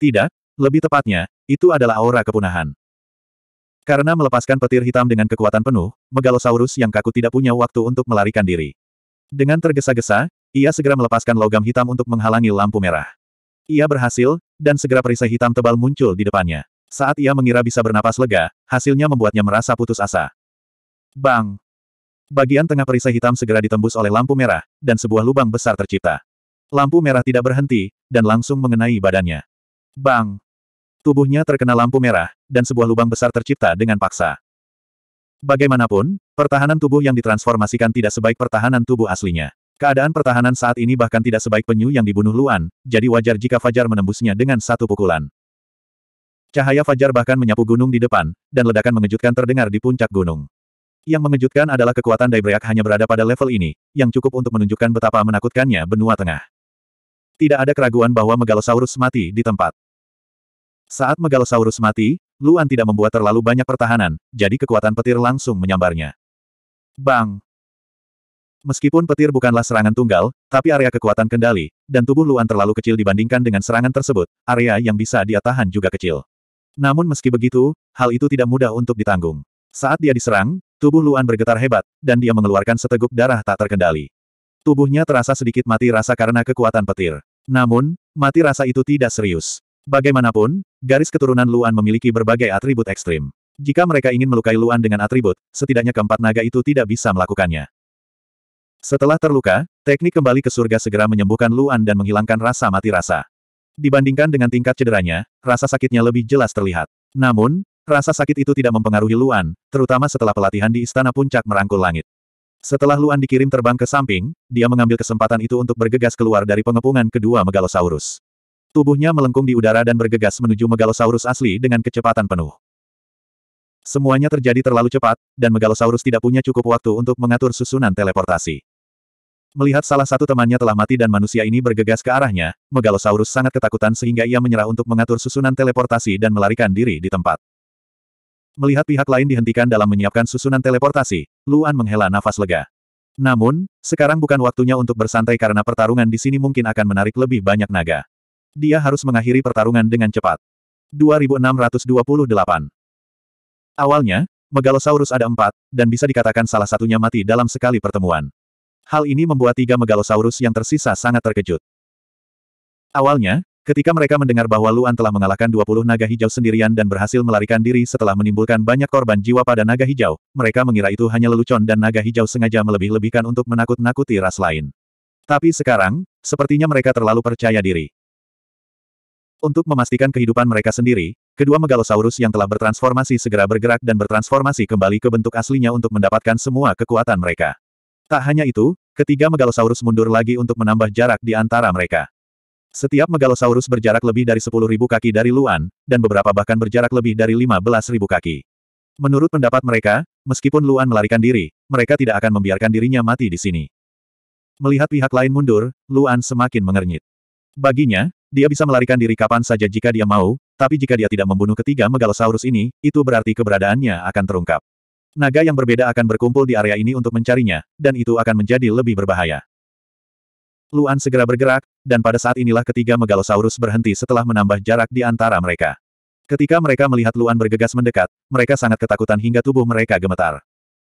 Tidak, lebih tepatnya, itu adalah aura kepunahan. Karena melepaskan petir hitam dengan kekuatan penuh, Megalosaurus yang kaku tidak punya waktu untuk melarikan diri. Dengan tergesa-gesa, ia segera melepaskan logam hitam untuk menghalangi lampu merah. Ia berhasil, dan segera perisai hitam tebal muncul di depannya. Saat ia mengira bisa bernapas lega, hasilnya membuatnya merasa putus asa. Bang! Bagian tengah perisai hitam segera ditembus oleh lampu merah, dan sebuah lubang besar tercipta. Lampu merah tidak berhenti, dan langsung mengenai badannya. Bang! Tubuhnya terkena lampu merah, dan sebuah lubang besar tercipta dengan paksa. Bagaimanapun, pertahanan tubuh yang ditransformasikan tidak sebaik pertahanan tubuh aslinya. Keadaan pertahanan saat ini bahkan tidak sebaik penyu yang dibunuh Luan, jadi wajar jika Fajar menembusnya dengan satu pukulan. Cahaya Fajar bahkan menyapu gunung di depan, dan ledakan mengejutkan terdengar di puncak gunung. Yang mengejutkan adalah kekuatan Daibreak hanya berada pada level ini, yang cukup untuk menunjukkan betapa menakutkannya benua tengah. Tidak ada keraguan bahwa Megalosaurus mati di tempat. Saat Megalosaurus mati, Luan tidak membuat terlalu banyak pertahanan, jadi kekuatan petir langsung menyambarnya. Bang! Meskipun petir bukanlah serangan tunggal, tapi area kekuatan kendali, dan tubuh Luan terlalu kecil dibandingkan dengan serangan tersebut, area yang bisa dia tahan juga kecil. Namun meski begitu, hal itu tidak mudah untuk ditanggung. Saat dia diserang, tubuh Luan bergetar hebat, dan dia mengeluarkan seteguk darah tak terkendali. Tubuhnya terasa sedikit mati rasa karena kekuatan petir. Namun, mati rasa itu tidak serius. Bagaimanapun, garis keturunan Luan memiliki berbagai atribut ekstrim. Jika mereka ingin melukai Luan dengan atribut, setidaknya keempat naga itu tidak bisa melakukannya. Setelah terluka, teknik kembali ke surga segera menyembuhkan Luan dan menghilangkan rasa mati rasa. Dibandingkan dengan tingkat cederanya, rasa sakitnya lebih jelas terlihat. Namun, rasa sakit itu tidak mempengaruhi Luan, terutama setelah pelatihan di Istana Puncak merangkul langit. Setelah Luan dikirim terbang ke samping, dia mengambil kesempatan itu untuk bergegas keluar dari pengepungan kedua Megalosaurus. Tubuhnya melengkung di udara dan bergegas menuju Megalosaurus asli dengan kecepatan penuh. Semuanya terjadi terlalu cepat, dan Megalosaurus tidak punya cukup waktu untuk mengatur susunan teleportasi. Melihat salah satu temannya telah mati dan manusia ini bergegas ke arahnya, Megalosaurus sangat ketakutan sehingga ia menyerah untuk mengatur susunan teleportasi dan melarikan diri di tempat. Melihat pihak lain dihentikan dalam menyiapkan susunan teleportasi, Luan menghela nafas lega. Namun, sekarang bukan waktunya untuk bersantai karena pertarungan di sini mungkin akan menarik lebih banyak naga. Dia harus mengakhiri pertarungan dengan cepat. 2628 Awalnya, Megalosaurus ada empat, dan bisa dikatakan salah satunya mati dalam sekali pertemuan. Hal ini membuat tiga Megalosaurus yang tersisa sangat terkejut. Awalnya, ketika mereka mendengar bahwa Luan telah mengalahkan 20 naga hijau sendirian dan berhasil melarikan diri setelah menimbulkan banyak korban jiwa pada naga hijau, mereka mengira itu hanya lelucon dan naga hijau sengaja melebih-lebihkan untuk menakut-nakuti ras lain. Tapi sekarang, sepertinya mereka terlalu percaya diri. Untuk memastikan kehidupan mereka sendiri, kedua megalosaurus yang telah bertransformasi segera bergerak dan bertransformasi kembali ke bentuk aslinya untuk mendapatkan semua kekuatan mereka. Tak hanya itu, ketiga megalosaurus mundur lagi untuk menambah jarak di antara mereka. Setiap megalosaurus berjarak lebih dari 10.000 kaki dari Luan, dan beberapa bahkan berjarak lebih dari 15.000 kaki. Menurut pendapat mereka, meskipun Luan melarikan diri, mereka tidak akan membiarkan dirinya mati di sini. Melihat pihak lain mundur, Luan semakin mengernyit. Baginya, dia bisa melarikan diri kapan saja jika dia mau, tapi jika dia tidak membunuh ketiga megalosaurus ini, itu berarti keberadaannya akan terungkap. Naga yang berbeda akan berkumpul di area ini untuk mencarinya, dan itu akan menjadi lebih berbahaya. Luan segera bergerak, dan pada saat inilah ketiga megalosaurus berhenti setelah menambah jarak di antara mereka. Ketika mereka melihat Luan bergegas mendekat, mereka sangat ketakutan hingga tubuh mereka gemetar.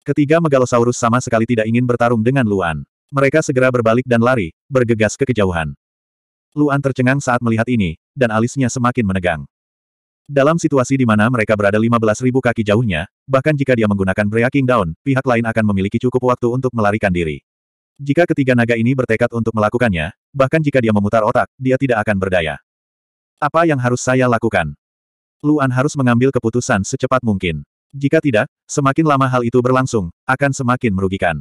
Ketiga megalosaurus sama sekali tidak ingin bertarung dengan Luan. Mereka segera berbalik dan lari, bergegas ke kejauhan. Luan tercengang saat melihat ini, dan alisnya semakin menegang. Dalam situasi di mana mereka berada 15.000 kaki jauhnya, bahkan jika dia menggunakan Breaking Down, pihak lain akan memiliki cukup waktu untuk melarikan diri. Jika ketiga naga ini bertekad untuk melakukannya, bahkan jika dia memutar otak, dia tidak akan berdaya. Apa yang harus saya lakukan? Luan harus mengambil keputusan secepat mungkin. Jika tidak, semakin lama hal itu berlangsung, akan semakin merugikan.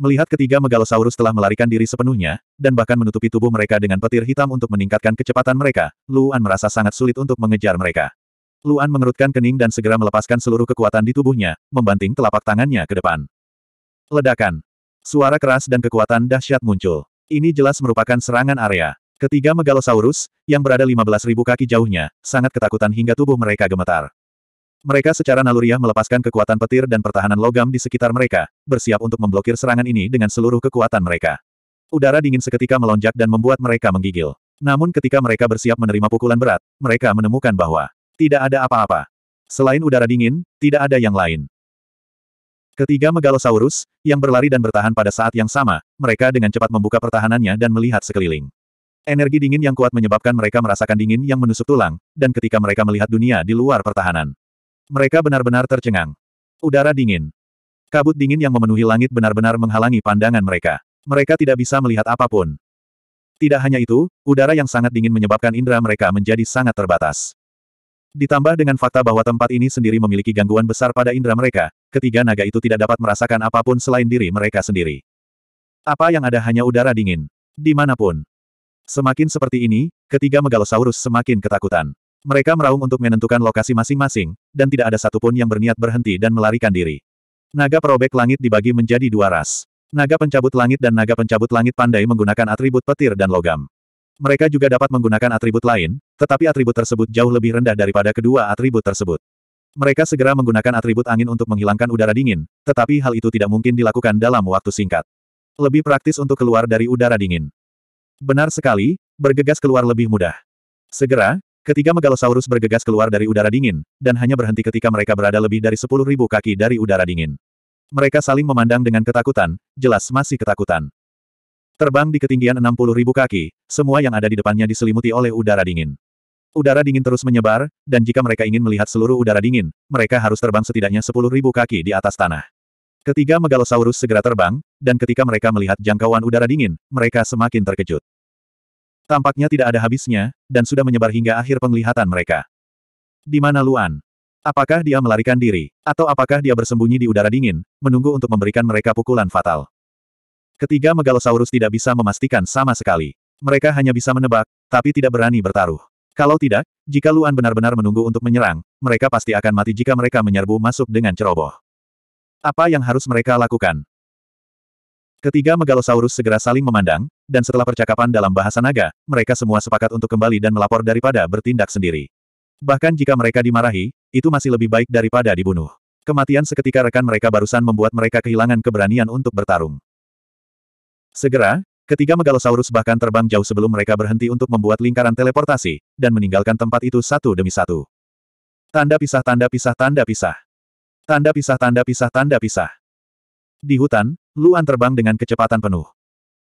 Melihat ketiga megalosaurus telah melarikan diri sepenuhnya, dan bahkan menutupi tubuh mereka dengan petir hitam untuk meningkatkan kecepatan mereka, Luan merasa sangat sulit untuk mengejar mereka. Luan mengerutkan kening dan segera melepaskan seluruh kekuatan di tubuhnya, membanting telapak tangannya ke depan. Ledakan. Suara keras dan kekuatan dahsyat muncul. Ini jelas merupakan serangan area. Ketiga megalosaurus, yang berada 15.000 kaki jauhnya, sangat ketakutan hingga tubuh mereka gemetar. Mereka secara naluriah melepaskan kekuatan petir dan pertahanan logam di sekitar mereka, bersiap untuk memblokir serangan ini dengan seluruh kekuatan mereka. Udara dingin seketika melonjak dan membuat mereka menggigil. Namun ketika mereka bersiap menerima pukulan berat, mereka menemukan bahwa tidak ada apa-apa. Selain udara dingin, tidak ada yang lain. Ketiga megalosaurus, yang berlari dan bertahan pada saat yang sama, mereka dengan cepat membuka pertahanannya dan melihat sekeliling. Energi dingin yang kuat menyebabkan mereka merasakan dingin yang menusuk tulang, dan ketika mereka melihat dunia di luar pertahanan. Mereka benar-benar tercengang. Udara dingin. Kabut dingin yang memenuhi langit benar-benar menghalangi pandangan mereka. Mereka tidak bisa melihat apapun. Tidak hanya itu, udara yang sangat dingin menyebabkan indera mereka menjadi sangat terbatas. Ditambah dengan fakta bahwa tempat ini sendiri memiliki gangguan besar pada indera mereka, ketiga naga itu tidak dapat merasakan apapun selain diri mereka sendiri. Apa yang ada hanya udara dingin. Dimanapun. Semakin seperti ini, ketiga megalosaurus semakin ketakutan. Mereka meraung untuk menentukan lokasi masing-masing, dan tidak ada satupun yang berniat berhenti dan melarikan diri. Naga perobek langit dibagi menjadi dua ras. Naga pencabut langit dan naga pencabut langit pandai menggunakan atribut petir dan logam. Mereka juga dapat menggunakan atribut lain, tetapi atribut tersebut jauh lebih rendah daripada kedua atribut tersebut. Mereka segera menggunakan atribut angin untuk menghilangkan udara dingin, tetapi hal itu tidak mungkin dilakukan dalam waktu singkat. Lebih praktis untuk keluar dari udara dingin. Benar sekali, bergegas keluar lebih mudah. Segera, Ketiga megalosaurus bergegas keluar dari udara dingin, dan hanya berhenti ketika mereka berada lebih dari sepuluh ribu kaki dari udara dingin. Mereka saling memandang dengan ketakutan, jelas masih ketakutan. Terbang di ketinggian enam puluh ribu kaki, semua yang ada di depannya diselimuti oleh udara dingin. Udara dingin terus menyebar, dan jika mereka ingin melihat seluruh udara dingin, mereka harus terbang setidaknya sepuluh ribu kaki di atas tanah. Ketiga megalosaurus segera terbang, dan ketika mereka melihat jangkauan udara dingin, mereka semakin terkejut. Tampaknya tidak ada habisnya, dan sudah menyebar hingga akhir penglihatan mereka. Di mana Luan? Apakah dia melarikan diri, atau apakah dia bersembunyi di udara dingin, menunggu untuk memberikan mereka pukulan fatal? Ketiga megalosaurus tidak bisa memastikan sama sekali. Mereka hanya bisa menebak, tapi tidak berani bertaruh. Kalau tidak, jika Luan benar-benar menunggu untuk menyerang, mereka pasti akan mati jika mereka menyerbu masuk dengan ceroboh. Apa yang harus mereka lakukan? Ketiga megalosaurus segera saling memandang, dan setelah percakapan dalam bahasa naga, mereka semua sepakat untuk kembali dan melapor daripada bertindak sendiri. Bahkan jika mereka dimarahi, itu masih lebih baik daripada dibunuh. Kematian seketika rekan mereka barusan membuat mereka kehilangan keberanian untuk bertarung. Segera, ketiga megalosaurus bahkan terbang jauh sebelum mereka berhenti untuk membuat lingkaran teleportasi, dan meninggalkan tempat itu satu demi satu. Tanda pisah tanda pisah tanda pisah. Tanda pisah tanda pisah tanda pisah. Di hutan, Luan terbang dengan kecepatan penuh.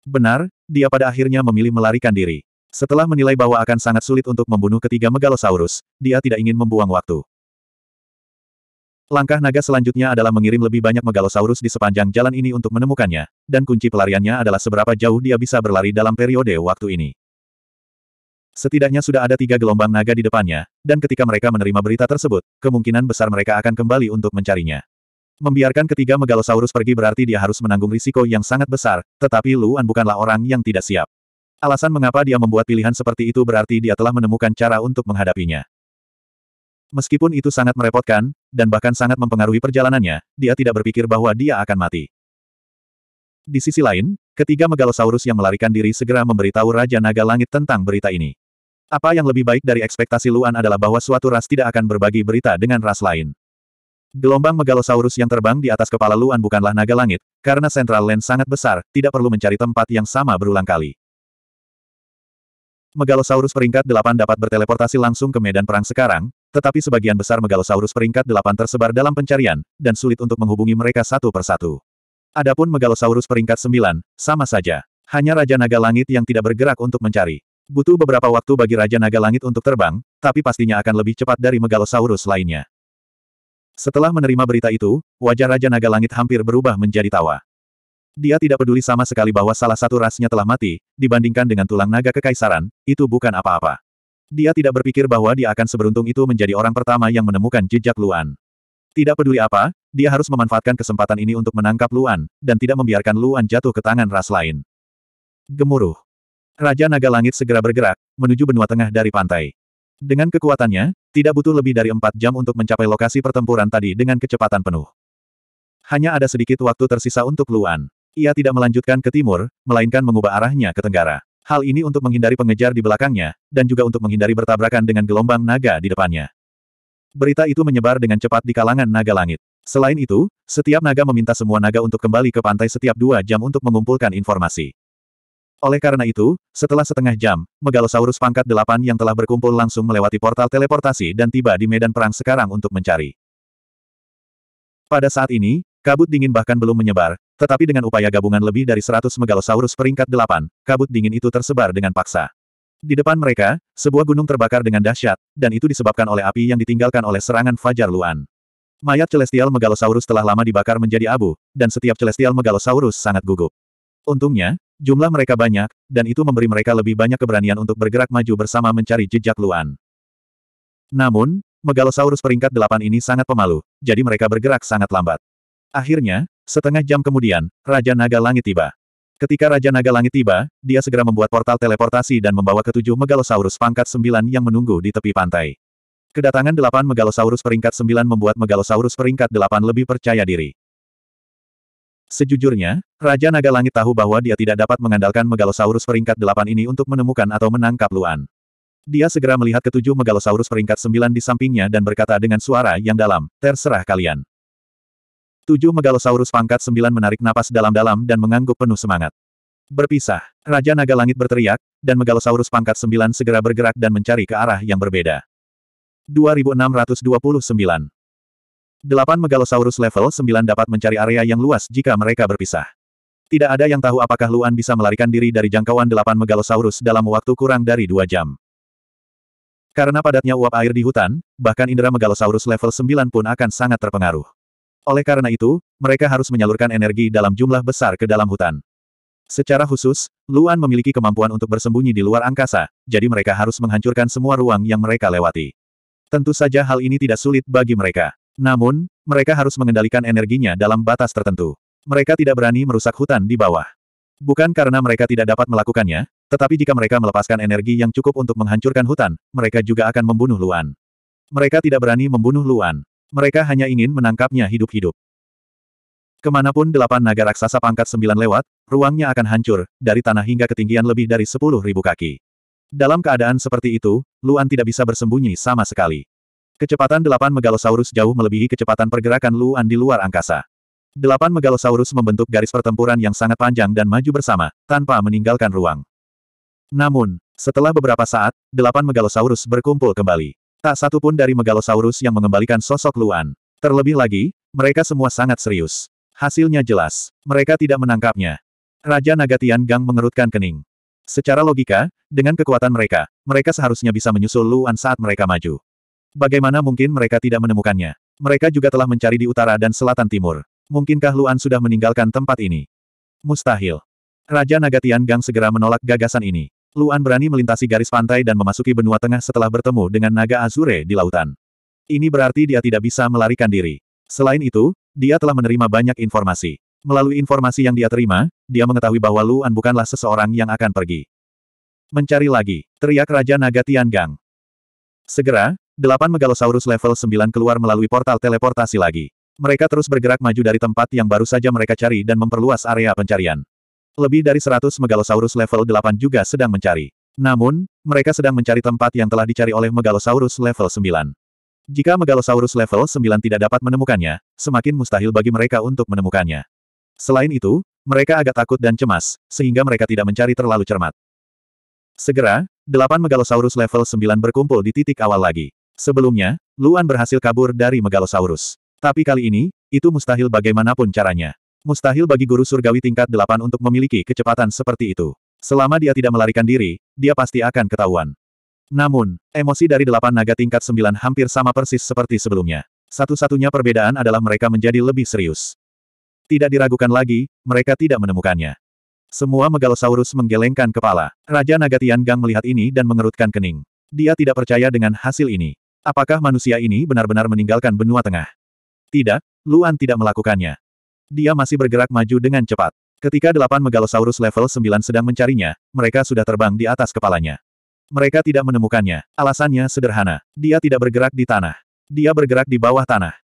Benar, dia pada akhirnya memilih melarikan diri. Setelah menilai bahwa akan sangat sulit untuk membunuh ketiga megalosaurus, dia tidak ingin membuang waktu. Langkah naga selanjutnya adalah mengirim lebih banyak megalosaurus di sepanjang jalan ini untuk menemukannya, dan kunci pelariannya adalah seberapa jauh dia bisa berlari dalam periode waktu ini. Setidaknya sudah ada tiga gelombang naga di depannya, dan ketika mereka menerima berita tersebut, kemungkinan besar mereka akan kembali untuk mencarinya. Membiarkan ketiga megalosaurus pergi berarti dia harus menanggung risiko yang sangat besar, tetapi Luan bukanlah orang yang tidak siap. Alasan mengapa dia membuat pilihan seperti itu berarti dia telah menemukan cara untuk menghadapinya. Meskipun itu sangat merepotkan, dan bahkan sangat mempengaruhi perjalanannya, dia tidak berpikir bahwa dia akan mati. Di sisi lain, ketiga megalosaurus yang melarikan diri segera memberitahu Raja Naga Langit tentang berita ini. Apa yang lebih baik dari ekspektasi Luan adalah bahwa suatu ras tidak akan berbagi berita dengan ras lain. Gelombang megalosaurus yang terbang di atas kepala Luan bukanlah naga langit, karena Central Land sangat besar, tidak perlu mencari tempat yang sama berulang kali. Megalosaurus peringkat 8 dapat berteleportasi langsung ke medan perang sekarang, tetapi sebagian besar Megalosaurus peringkat 8 tersebar dalam pencarian, dan sulit untuk menghubungi mereka satu persatu. Adapun Megalosaurus peringkat 9, sama saja. Hanya Raja Naga Langit yang tidak bergerak untuk mencari. Butuh beberapa waktu bagi Raja Naga Langit untuk terbang, tapi pastinya akan lebih cepat dari Megalosaurus lainnya. Setelah menerima berita itu, wajah Raja Naga Langit hampir berubah menjadi tawa. Dia tidak peduli sama sekali bahwa salah satu rasnya telah mati, dibandingkan dengan tulang naga kekaisaran, itu bukan apa-apa. Dia tidak berpikir bahwa dia akan seberuntung itu menjadi orang pertama yang menemukan jejak Luan. Tidak peduli apa, dia harus memanfaatkan kesempatan ini untuk menangkap Luan, dan tidak membiarkan Luan jatuh ke tangan ras lain. Gemuruh. Raja Naga Langit segera bergerak, menuju benua tengah dari pantai. Dengan kekuatannya, tidak butuh lebih dari empat jam untuk mencapai lokasi pertempuran tadi dengan kecepatan penuh. Hanya ada sedikit waktu tersisa untuk Luan. Ia tidak melanjutkan ke timur, melainkan mengubah arahnya ke tenggara. Hal ini untuk menghindari pengejar di belakangnya, dan juga untuk menghindari bertabrakan dengan gelombang naga di depannya. Berita itu menyebar dengan cepat di kalangan naga langit. Selain itu, setiap naga meminta semua naga untuk kembali ke pantai setiap dua jam untuk mengumpulkan informasi. Oleh karena itu, setelah setengah jam, Megalosaurus pangkat delapan yang telah berkumpul langsung melewati portal teleportasi dan tiba di medan perang sekarang untuk mencari. Pada saat ini, kabut dingin bahkan belum menyebar, tetapi dengan upaya gabungan lebih dari seratus Megalosaurus peringkat delapan, kabut dingin itu tersebar dengan paksa. Di depan mereka, sebuah gunung terbakar dengan dahsyat, dan itu disebabkan oleh api yang ditinggalkan oleh serangan Fajar Luan. Mayat Celestial Megalosaurus telah lama dibakar menjadi abu, dan setiap Celestial Megalosaurus sangat gugup. Untungnya, Jumlah mereka banyak, dan itu memberi mereka lebih banyak keberanian untuk bergerak maju bersama mencari jejak Luan. Namun, Megalosaurus peringkat delapan ini sangat pemalu, jadi mereka bergerak sangat lambat. Akhirnya, setengah jam kemudian, Raja Naga Langit tiba. Ketika Raja Naga Langit tiba, dia segera membuat portal teleportasi dan membawa ketujuh Megalosaurus pangkat sembilan yang menunggu di tepi pantai. Kedatangan delapan Megalosaurus peringkat sembilan membuat Megalosaurus peringkat delapan lebih percaya diri. Sejujurnya, Raja Naga Langit tahu bahwa dia tidak dapat mengandalkan Megalosaurus peringkat delapan ini untuk menemukan atau menangkap Luan. Dia segera melihat ketujuh Megalosaurus peringkat sembilan di sampingnya dan berkata dengan suara yang dalam, terserah kalian. Tujuh Megalosaurus pangkat sembilan menarik napas dalam-dalam dan mengangguk penuh semangat. Berpisah, Raja Naga Langit berteriak, dan Megalosaurus pangkat sembilan segera bergerak dan mencari ke arah yang berbeda. 2629 Delapan Megalosaurus level 9 dapat mencari area yang luas jika mereka berpisah. Tidak ada yang tahu apakah Luan bisa melarikan diri dari jangkauan delapan Megalosaurus dalam waktu kurang dari dua jam. Karena padatnya uap air di hutan, bahkan indera Megalosaurus level 9 pun akan sangat terpengaruh. Oleh karena itu, mereka harus menyalurkan energi dalam jumlah besar ke dalam hutan. Secara khusus, Luan memiliki kemampuan untuk bersembunyi di luar angkasa, jadi mereka harus menghancurkan semua ruang yang mereka lewati. Tentu saja hal ini tidak sulit bagi mereka. Namun, mereka harus mengendalikan energinya dalam batas tertentu. Mereka tidak berani merusak hutan di bawah. Bukan karena mereka tidak dapat melakukannya, tetapi jika mereka melepaskan energi yang cukup untuk menghancurkan hutan, mereka juga akan membunuh Luan. Mereka tidak berani membunuh Luan. Mereka hanya ingin menangkapnya hidup-hidup. Kemanapun delapan naga raksasa pangkat sembilan lewat, ruangnya akan hancur, dari tanah hingga ketinggian lebih dari sepuluh ribu kaki. Dalam keadaan seperti itu, Luan tidak bisa bersembunyi sama sekali. Kecepatan delapan megalosaurus jauh melebihi kecepatan pergerakan Luan di luar angkasa. Delapan megalosaurus membentuk garis pertempuran yang sangat panjang dan maju bersama, tanpa meninggalkan ruang. Namun, setelah beberapa saat, delapan megalosaurus berkumpul kembali. Tak satu pun dari megalosaurus yang mengembalikan sosok Luan. Terlebih lagi, mereka semua sangat serius. Hasilnya jelas. Mereka tidak menangkapnya. Raja Nagatian Gang mengerutkan kening. Secara logika, dengan kekuatan mereka, mereka seharusnya bisa menyusul Luan saat mereka maju. Bagaimana mungkin mereka tidak menemukannya? Mereka juga telah mencari di utara dan selatan timur. Mungkinkah Luan sudah meninggalkan tempat ini? Mustahil. Raja Nagatian Gang segera menolak gagasan ini. Luan berani melintasi garis pantai dan memasuki benua tengah setelah bertemu dengan naga Azure di lautan. Ini berarti dia tidak bisa melarikan diri. Selain itu, dia telah menerima banyak informasi. Melalui informasi yang dia terima, dia mengetahui bahwa Luan bukanlah seseorang yang akan pergi. Mencari lagi, teriak Raja Naga Tiangang. Segera, Delapan Megalosaurus level 9 keluar melalui portal teleportasi lagi. Mereka terus bergerak maju dari tempat yang baru saja mereka cari dan memperluas area pencarian. Lebih dari 100 Megalosaurus level 8 juga sedang mencari. Namun, mereka sedang mencari tempat yang telah dicari oleh Megalosaurus level 9. Jika Megalosaurus level 9 tidak dapat menemukannya, semakin mustahil bagi mereka untuk menemukannya. Selain itu, mereka agak takut dan cemas, sehingga mereka tidak mencari terlalu cermat. Segera, delapan Megalosaurus level 9 berkumpul di titik awal lagi. Sebelumnya, Luan berhasil kabur dari Megalosaurus. Tapi kali ini, itu mustahil bagaimanapun caranya. Mustahil bagi guru surgawi tingkat 8 untuk memiliki kecepatan seperti itu. Selama dia tidak melarikan diri, dia pasti akan ketahuan. Namun, emosi dari delapan naga tingkat sembilan hampir sama persis seperti sebelumnya. Satu-satunya perbedaan adalah mereka menjadi lebih serius. Tidak diragukan lagi, mereka tidak menemukannya. Semua Megalosaurus menggelengkan kepala. Raja Naga Tian Gang melihat ini dan mengerutkan kening. Dia tidak percaya dengan hasil ini. Apakah manusia ini benar-benar meninggalkan benua tengah? Tidak, Luan tidak melakukannya. Dia masih bergerak maju dengan cepat. Ketika delapan Megalosaurus level sembilan sedang mencarinya, mereka sudah terbang di atas kepalanya. Mereka tidak menemukannya. Alasannya sederhana. Dia tidak bergerak di tanah. Dia bergerak di bawah tanah.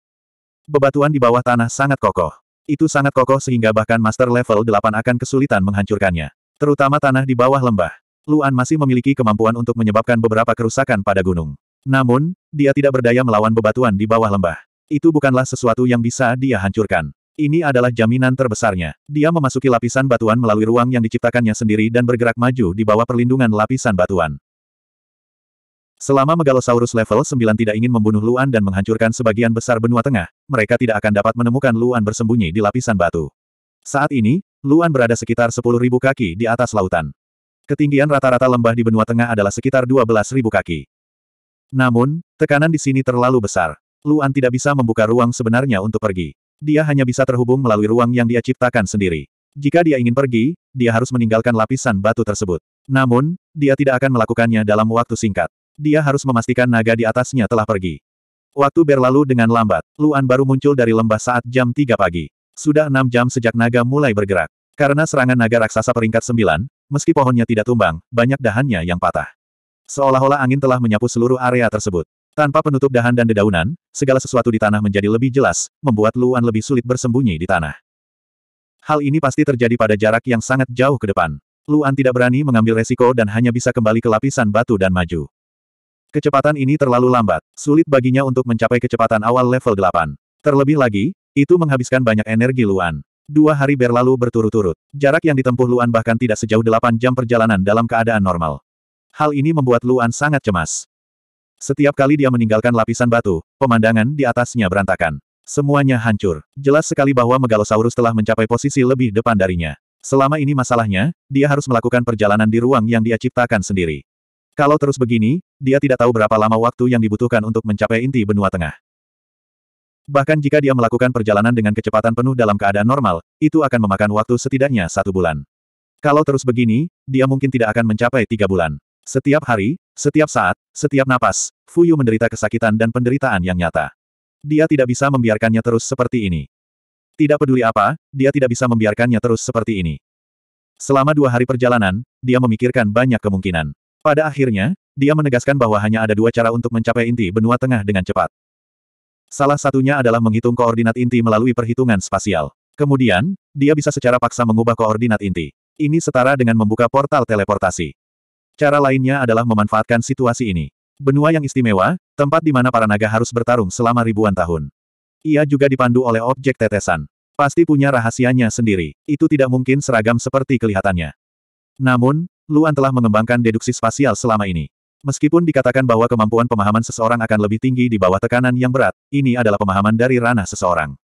Bebatuan di bawah tanah sangat kokoh. Itu sangat kokoh sehingga bahkan Master Level delapan akan kesulitan menghancurkannya. Terutama tanah di bawah lembah. Luan masih memiliki kemampuan untuk menyebabkan beberapa kerusakan pada gunung. Namun, dia tidak berdaya melawan bebatuan di bawah lembah. Itu bukanlah sesuatu yang bisa dia hancurkan. Ini adalah jaminan terbesarnya. Dia memasuki lapisan batuan melalui ruang yang diciptakannya sendiri dan bergerak maju di bawah perlindungan lapisan batuan. Selama Megalosaurus level 9 tidak ingin membunuh Luan dan menghancurkan sebagian besar benua tengah, mereka tidak akan dapat menemukan Luan bersembunyi di lapisan batu. Saat ini, Luan berada sekitar 10.000 kaki di atas lautan. Ketinggian rata-rata lembah di benua tengah adalah sekitar 12.000 kaki. Namun, tekanan di sini terlalu besar. Luan tidak bisa membuka ruang sebenarnya untuk pergi. Dia hanya bisa terhubung melalui ruang yang dia ciptakan sendiri. Jika dia ingin pergi, dia harus meninggalkan lapisan batu tersebut. Namun, dia tidak akan melakukannya dalam waktu singkat. Dia harus memastikan naga di atasnya telah pergi. Waktu berlalu dengan lambat, Luan baru muncul dari lembah saat jam 3 pagi. Sudah enam jam sejak naga mulai bergerak. Karena serangan naga raksasa peringkat 9, meski pohonnya tidak tumbang, banyak dahannya yang patah. Seolah-olah angin telah menyapu seluruh area tersebut. Tanpa penutup dahan dan dedaunan, segala sesuatu di tanah menjadi lebih jelas, membuat Luan lebih sulit bersembunyi di tanah. Hal ini pasti terjadi pada jarak yang sangat jauh ke depan. Luan tidak berani mengambil resiko dan hanya bisa kembali ke lapisan batu dan maju. Kecepatan ini terlalu lambat, sulit baginya untuk mencapai kecepatan awal level 8. Terlebih lagi, itu menghabiskan banyak energi Luan. Dua hari berlalu berturut-turut. Jarak yang ditempuh Luan bahkan tidak sejauh 8 jam perjalanan dalam keadaan normal hal ini membuat Luan sangat cemas. Setiap kali dia meninggalkan lapisan batu, pemandangan di atasnya berantakan. Semuanya hancur. Jelas sekali bahwa Megalosaurus telah mencapai posisi lebih depan darinya. Selama ini masalahnya, dia harus melakukan perjalanan di ruang yang dia ciptakan sendiri. Kalau terus begini, dia tidak tahu berapa lama waktu yang dibutuhkan untuk mencapai inti benua tengah. Bahkan jika dia melakukan perjalanan dengan kecepatan penuh dalam keadaan normal, itu akan memakan waktu setidaknya satu bulan. Kalau terus begini, dia mungkin tidak akan mencapai tiga bulan. Setiap hari, setiap saat, setiap napas, Fuyu menderita kesakitan dan penderitaan yang nyata. Dia tidak bisa membiarkannya terus seperti ini. Tidak peduli apa, dia tidak bisa membiarkannya terus seperti ini. Selama dua hari perjalanan, dia memikirkan banyak kemungkinan. Pada akhirnya, dia menegaskan bahwa hanya ada dua cara untuk mencapai inti benua tengah dengan cepat. Salah satunya adalah menghitung koordinat inti melalui perhitungan spasial. Kemudian, dia bisa secara paksa mengubah koordinat inti. Ini setara dengan membuka portal teleportasi. Cara lainnya adalah memanfaatkan situasi ini. Benua yang istimewa, tempat di mana para naga harus bertarung selama ribuan tahun. Ia juga dipandu oleh objek tetesan. Pasti punya rahasianya sendiri. Itu tidak mungkin seragam seperti kelihatannya. Namun, Luan telah mengembangkan deduksi spasial selama ini. Meskipun dikatakan bahwa kemampuan pemahaman seseorang akan lebih tinggi di bawah tekanan yang berat, ini adalah pemahaman dari ranah seseorang.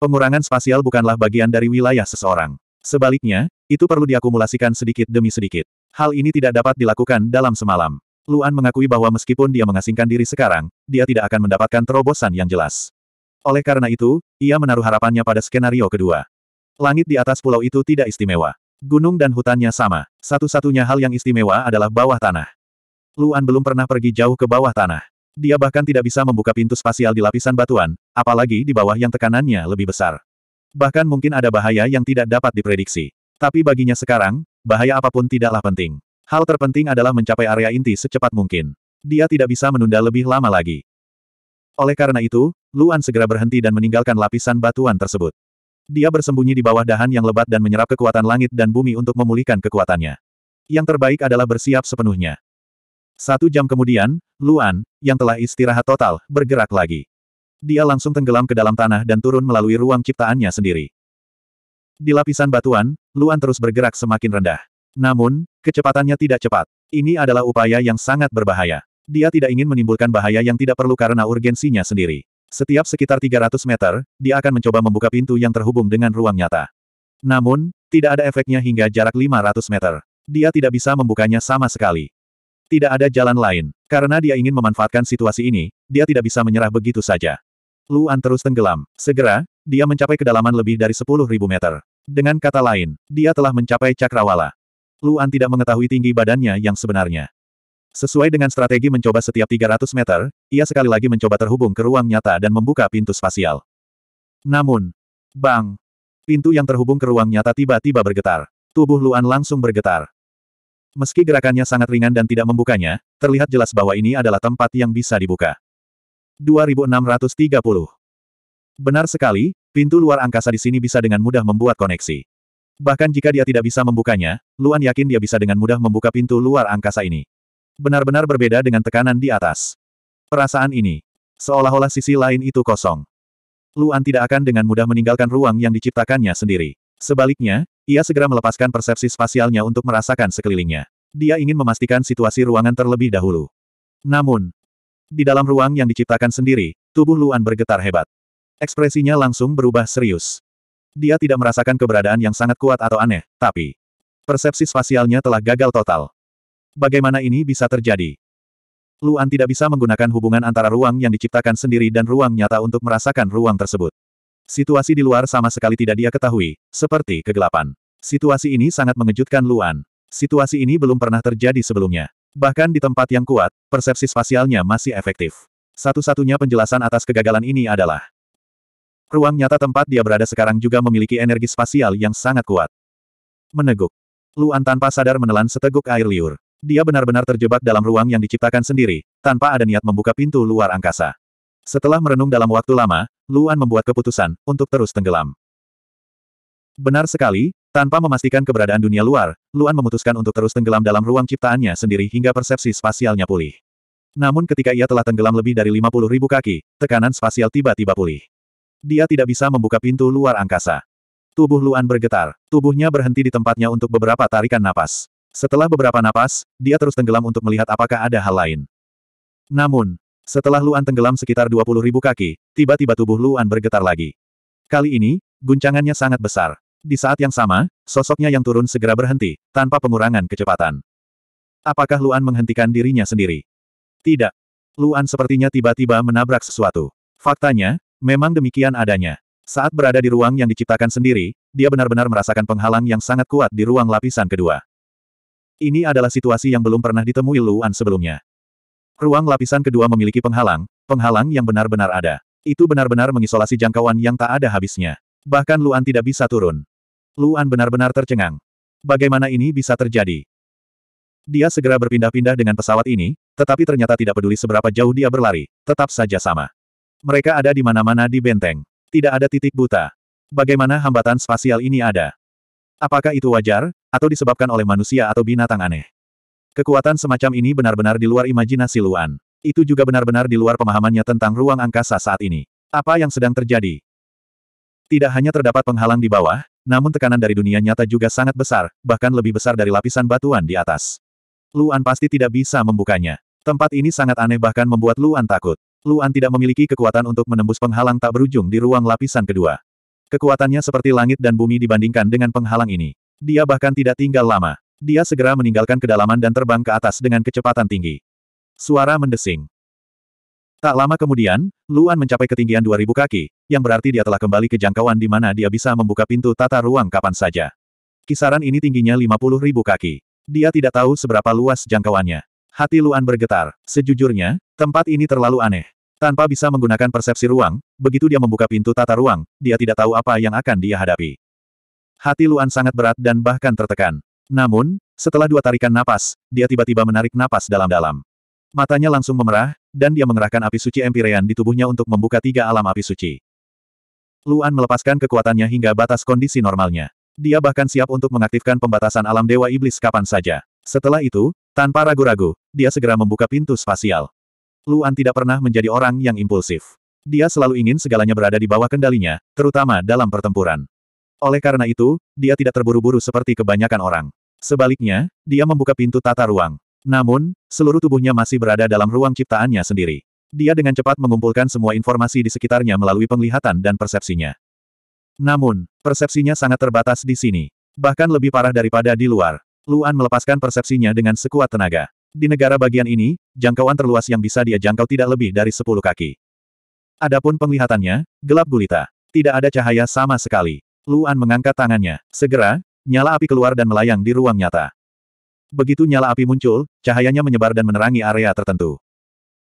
Pengurangan spasial bukanlah bagian dari wilayah seseorang. Sebaliknya, itu perlu diakumulasikan sedikit demi sedikit. Hal ini tidak dapat dilakukan dalam semalam. Luan mengakui bahwa meskipun dia mengasingkan diri sekarang, dia tidak akan mendapatkan terobosan yang jelas. Oleh karena itu, ia menaruh harapannya pada skenario kedua. Langit di atas pulau itu tidak istimewa. Gunung dan hutannya sama. Satu-satunya hal yang istimewa adalah bawah tanah. Luan belum pernah pergi jauh ke bawah tanah. Dia bahkan tidak bisa membuka pintu spasial di lapisan batuan, apalagi di bawah yang tekanannya lebih besar. Bahkan mungkin ada bahaya yang tidak dapat diprediksi. Tapi baginya sekarang, bahaya apapun tidaklah penting. Hal terpenting adalah mencapai area inti secepat mungkin. Dia tidak bisa menunda lebih lama lagi. Oleh karena itu, Luan segera berhenti dan meninggalkan lapisan batuan tersebut. Dia bersembunyi di bawah dahan yang lebat dan menyerap kekuatan langit dan bumi untuk memulihkan kekuatannya. Yang terbaik adalah bersiap sepenuhnya. Satu jam kemudian, Luan, yang telah istirahat total, bergerak lagi. Dia langsung tenggelam ke dalam tanah dan turun melalui ruang ciptaannya sendiri. Di lapisan batuan, Luan terus bergerak semakin rendah. Namun, kecepatannya tidak cepat. Ini adalah upaya yang sangat berbahaya. Dia tidak ingin menimbulkan bahaya yang tidak perlu karena urgensinya sendiri. Setiap sekitar 300 meter, dia akan mencoba membuka pintu yang terhubung dengan ruang nyata. Namun, tidak ada efeknya hingga jarak 500 meter. Dia tidak bisa membukanya sama sekali. Tidak ada jalan lain. Karena dia ingin memanfaatkan situasi ini, dia tidak bisa menyerah begitu saja. Luan terus tenggelam. Segera, dia mencapai kedalaman lebih dari 10.000 meter. Dengan kata lain, dia telah mencapai cakrawala. Luan tidak mengetahui tinggi badannya yang sebenarnya. Sesuai dengan strategi mencoba setiap 300 meter, ia sekali lagi mencoba terhubung ke ruang nyata dan membuka pintu spasial. Namun, bang, pintu yang terhubung ke ruang nyata tiba-tiba bergetar. Tubuh Luan langsung bergetar. Meski gerakannya sangat ringan dan tidak membukanya, terlihat jelas bahwa ini adalah tempat yang bisa dibuka. 2630 Benar sekali, pintu luar angkasa di sini bisa dengan mudah membuat koneksi. Bahkan jika dia tidak bisa membukanya, Luan yakin dia bisa dengan mudah membuka pintu luar angkasa ini. Benar-benar berbeda dengan tekanan di atas. Perasaan ini, seolah-olah sisi lain itu kosong. Luan tidak akan dengan mudah meninggalkan ruang yang diciptakannya sendiri. Sebaliknya, ia segera melepaskan persepsi spasialnya untuk merasakan sekelilingnya. Dia ingin memastikan situasi ruangan terlebih dahulu. Namun, di dalam ruang yang diciptakan sendiri, tubuh Luan bergetar hebat. Ekspresinya langsung berubah serius. Dia tidak merasakan keberadaan yang sangat kuat atau aneh, tapi persepsi spasialnya telah gagal total. Bagaimana ini bisa terjadi? Luan tidak bisa menggunakan hubungan antara ruang yang diciptakan sendiri dan ruang nyata untuk merasakan ruang tersebut. Situasi di luar sama sekali tidak dia ketahui, seperti kegelapan. Situasi ini sangat mengejutkan Luan. Situasi ini belum pernah terjadi sebelumnya. Bahkan di tempat yang kuat, persepsi spasialnya masih efektif. Satu-satunya penjelasan atas kegagalan ini adalah Ruang nyata tempat dia berada sekarang juga memiliki energi spasial yang sangat kuat. Meneguk. Luan tanpa sadar menelan seteguk air liur. Dia benar-benar terjebak dalam ruang yang diciptakan sendiri, tanpa ada niat membuka pintu luar angkasa. Setelah merenung dalam waktu lama, Luan membuat keputusan untuk terus tenggelam. Benar sekali, tanpa memastikan keberadaan dunia luar, Luan memutuskan untuk terus tenggelam dalam ruang ciptaannya sendiri hingga persepsi spasialnya pulih. Namun ketika ia telah tenggelam lebih dari 50 ribu kaki, tekanan spasial tiba-tiba pulih. Dia tidak bisa membuka pintu luar angkasa. Tubuh Luan bergetar. Tubuhnya berhenti di tempatnya untuk beberapa tarikan napas. Setelah beberapa napas, dia terus tenggelam untuk melihat apakah ada hal lain. Namun, setelah Luan tenggelam sekitar ribu kaki, tiba-tiba tubuh Luan bergetar lagi. Kali ini, guncangannya sangat besar. Di saat yang sama, sosoknya yang turun segera berhenti, tanpa pengurangan kecepatan. Apakah Luan menghentikan dirinya sendiri? Tidak. Luan sepertinya tiba-tiba menabrak sesuatu. Faktanya, Memang demikian adanya. Saat berada di ruang yang diciptakan sendiri, dia benar-benar merasakan penghalang yang sangat kuat di ruang lapisan kedua. Ini adalah situasi yang belum pernah ditemui Luan sebelumnya. Ruang lapisan kedua memiliki penghalang, penghalang yang benar-benar ada. Itu benar-benar mengisolasi jangkauan yang tak ada habisnya. Bahkan Luan tidak bisa turun. Luan benar-benar tercengang. Bagaimana ini bisa terjadi? Dia segera berpindah-pindah dengan pesawat ini, tetapi ternyata tidak peduli seberapa jauh dia berlari, tetap saja sama. Mereka ada di mana-mana di benteng. Tidak ada titik buta. Bagaimana hambatan spasial ini ada? Apakah itu wajar, atau disebabkan oleh manusia atau binatang aneh? Kekuatan semacam ini benar-benar di luar imajinasi Luan. Itu juga benar-benar di luar pemahamannya tentang ruang angkasa saat ini. Apa yang sedang terjadi? Tidak hanya terdapat penghalang di bawah, namun tekanan dari dunia nyata juga sangat besar, bahkan lebih besar dari lapisan batuan di atas. Luan pasti tidak bisa membukanya. Tempat ini sangat aneh bahkan membuat Luan takut. Luan tidak memiliki kekuatan untuk menembus penghalang tak berujung di ruang lapisan kedua. Kekuatannya seperti langit dan bumi dibandingkan dengan penghalang ini. Dia bahkan tidak tinggal lama. Dia segera meninggalkan kedalaman dan terbang ke atas dengan kecepatan tinggi. Suara mendesing. Tak lama kemudian, Luan mencapai ketinggian 2000 kaki, yang berarti dia telah kembali ke jangkauan di mana dia bisa membuka pintu tata ruang kapan saja. Kisaran ini tingginya 50.000 kaki. Dia tidak tahu seberapa luas jangkauannya. Hati Luan bergetar. Sejujurnya, tempat ini terlalu aneh. Tanpa bisa menggunakan persepsi ruang, begitu dia membuka pintu tata ruang, dia tidak tahu apa yang akan dia hadapi. Hati Luan sangat berat dan bahkan tertekan. Namun, setelah dua tarikan napas, dia tiba-tiba menarik napas dalam-dalam. Matanya langsung memerah, dan dia mengerahkan api suci empirean di tubuhnya untuk membuka tiga alam api suci. Luan melepaskan kekuatannya hingga batas kondisi normalnya. Dia bahkan siap untuk mengaktifkan pembatasan alam Dewa Iblis kapan saja. Setelah itu, tanpa ragu-ragu, dia segera membuka pintu spasial. Luan tidak pernah menjadi orang yang impulsif. Dia selalu ingin segalanya berada di bawah kendalinya, terutama dalam pertempuran. Oleh karena itu, dia tidak terburu-buru seperti kebanyakan orang. Sebaliknya, dia membuka pintu tata ruang. Namun, seluruh tubuhnya masih berada dalam ruang ciptaannya sendiri. Dia dengan cepat mengumpulkan semua informasi di sekitarnya melalui penglihatan dan persepsinya. Namun, persepsinya sangat terbatas di sini. Bahkan lebih parah daripada di luar. Luan melepaskan persepsinya dengan sekuat tenaga. Di negara bagian ini, jangkauan terluas yang bisa dia jangkau tidak lebih dari 10 kaki. Adapun penglihatannya, gelap gulita. Tidak ada cahaya sama sekali. Luan mengangkat tangannya. Segera, nyala api keluar dan melayang di ruang nyata. Begitu nyala api muncul, cahayanya menyebar dan menerangi area tertentu.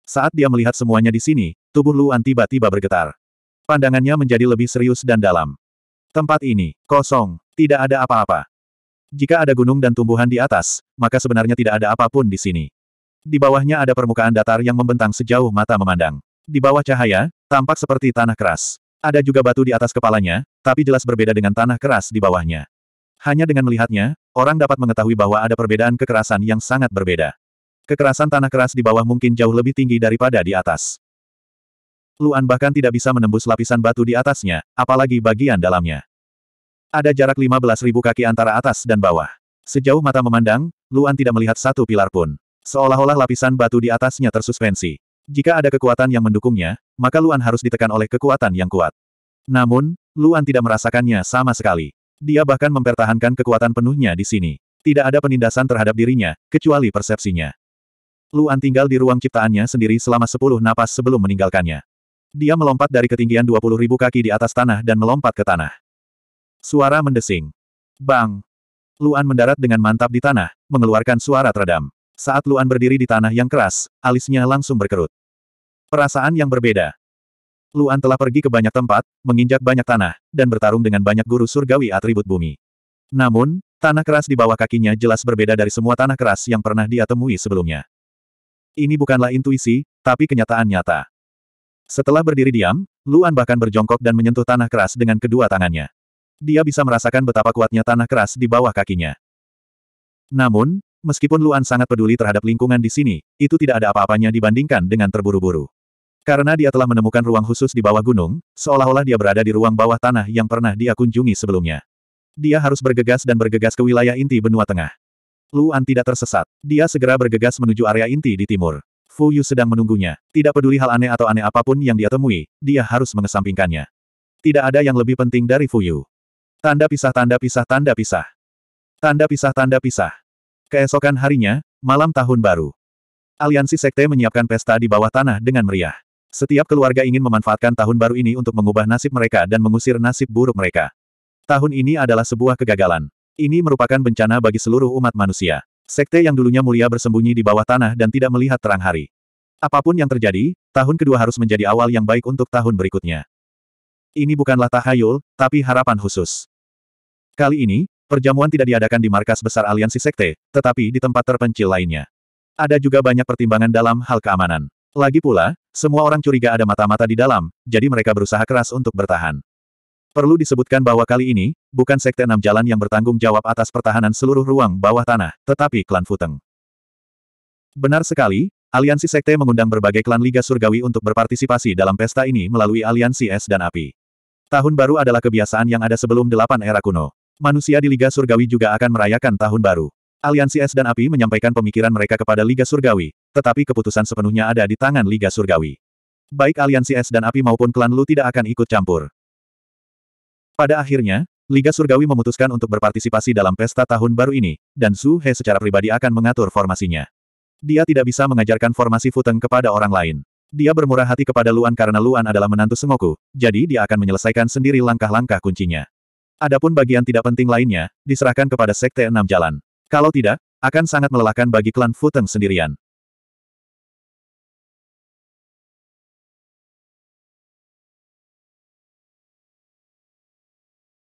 Saat dia melihat semuanya di sini, tubuh Luan tiba-tiba bergetar. Pandangannya menjadi lebih serius dan dalam. Tempat ini, kosong, tidak ada apa-apa. Jika ada gunung dan tumbuhan di atas, maka sebenarnya tidak ada apapun di sini. Di bawahnya ada permukaan datar yang membentang sejauh mata memandang. Di bawah cahaya, tampak seperti tanah keras. Ada juga batu di atas kepalanya, tapi jelas berbeda dengan tanah keras di bawahnya. Hanya dengan melihatnya, orang dapat mengetahui bahwa ada perbedaan kekerasan yang sangat berbeda. Kekerasan tanah keras di bawah mungkin jauh lebih tinggi daripada di atas. Luan bahkan tidak bisa menembus lapisan batu di atasnya, apalagi bagian dalamnya. Ada jarak 15.000 kaki antara atas dan bawah. Sejauh mata memandang, Luan tidak melihat satu pilar pun. Seolah-olah lapisan batu di atasnya tersuspensi. Jika ada kekuatan yang mendukungnya, maka Luan harus ditekan oleh kekuatan yang kuat. Namun, Luan tidak merasakannya sama sekali. Dia bahkan mempertahankan kekuatan penuhnya di sini. Tidak ada penindasan terhadap dirinya, kecuali persepsinya. Luan tinggal di ruang ciptaannya sendiri selama sepuluh napas sebelum meninggalkannya. Dia melompat dari ketinggian 20.000 kaki di atas tanah dan melompat ke tanah. Suara mendesing. Bang! Luan mendarat dengan mantap di tanah, mengeluarkan suara teredam. Saat Luan berdiri di tanah yang keras, alisnya langsung berkerut. Perasaan yang berbeda. Luan telah pergi ke banyak tempat, menginjak banyak tanah, dan bertarung dengan banyak guru surgawi atribut bumi. Namun, tanah keras di bawah kakinya jelas berbeda dari semua tanah keras yang pernah dia temui sebelumnya. Ini bukanlah intuisi, tapi kenyataan nyata. Setelah berdiri diam, Luan bahkan berjongkok dan menyentuh tanah keras dengan kedua tangannya dia bisa merasakan betapa kuatnya tanah keras di bawah kakinya. Namun, meskipun Luan sangat peduli terhadap lingkungan di sini, itu tidak ada apa-apanya dibandingkan dengan terburu-buru. Karena dia telah menemukan ruang khusus di bawah gunung, seolah-olah dia berada di ruang bawah tanah yang pernah dia kunjungi sebelumnya. Dia harus bergegas dan bergegas ke wilayah inti benua tengah. Luan tidak tersesat. Dia segera bergegas menuju area inti di timur. Fu Yu sedang menunggunya. Tidak peduli hal aneh atau aneh apapun yang dia temui, dia harus mengesampingkannya. Tidak ada yang lebih penting dari Fu Yu. Tanda pisah tanda pisah tanda pisah. Tanda pisah tanda pisah. Keesokan harinya, malam tahun baru. Aliansi Sekte menyiapkan pesta di bawah tanah dengan meriah. Setiap keluarga ingin memanfaatkan tahun baru ini untuk mengubah nasib mereka dan mengusir nasib buruk mereka. Tahun ini adalah sebuah kegagalan. Ini merupakan bencana bagi seluruh umat manusia. Sekte yang dulunya mulia bersembunyi di bawah tanah dan tidak melihat terang hari. Apapun yang terjadi, tahun kedua harus menjadi awal yang baik untuk tahun berikutnya. Ini bukanlah tahayul, tapi harapan khusus. Kali ini, perjamuan tidak diadakan di markas besar aliansi sekte, tetapi di tempat terpencil lainnya. Ada juga banyak pertimbangan dalam hal keamanan. Lagi pula, semua orang curiga ada mata-mata di dalam, jadi mereka berusaha keras untuk bertahan. Perlu disebutkan bahwa kali ini, bukan Sekte Enam Jalan yang bertanggung jawab atas pertahanan seluruh ruang bawah tanah, tetapi klan Futeng. Benar sekali, aliansi Sekte mengundang berbagai klan Liga Surgawi untuk berpartisipasi dalam pesta ini melalui aliansi es dan api. Tahun baru adalah kebiasaan yang ada sebelum delapan era kuno. Manusia di Liga Surgawi juga akan merayakan tahun baru. Aliansi Es dan Api menyampaikan pemikiran mereka kepada Liga Surgawi, tetapi keputusan sepenuhnya ada di tangan Liga Surgawi. Baik Aliansi Es dan Api maupun klan Lu tidak akan ikut campur. Pada akhirnya, Liga Surgawi memutuskan untuk berpartisipasi dalam pesta tahun baru ini, dan Su He secara pribadi akan mengatur formasinya. Dia tidak bisa mengajarkan formasi Futeng kepada orang lain. Dia bermurah hati kepada Luan karena Luan adalah menantu Sengoku, jadi dia akan menyelesaikan sendiri langkah-langkah kuncinya. Adapun bagian tidak penting lainnya, diserahkan kepada Sekte Enam Jalan. Kalau tidak, akan sangat melelahkan bagi klan Futeng sendirian.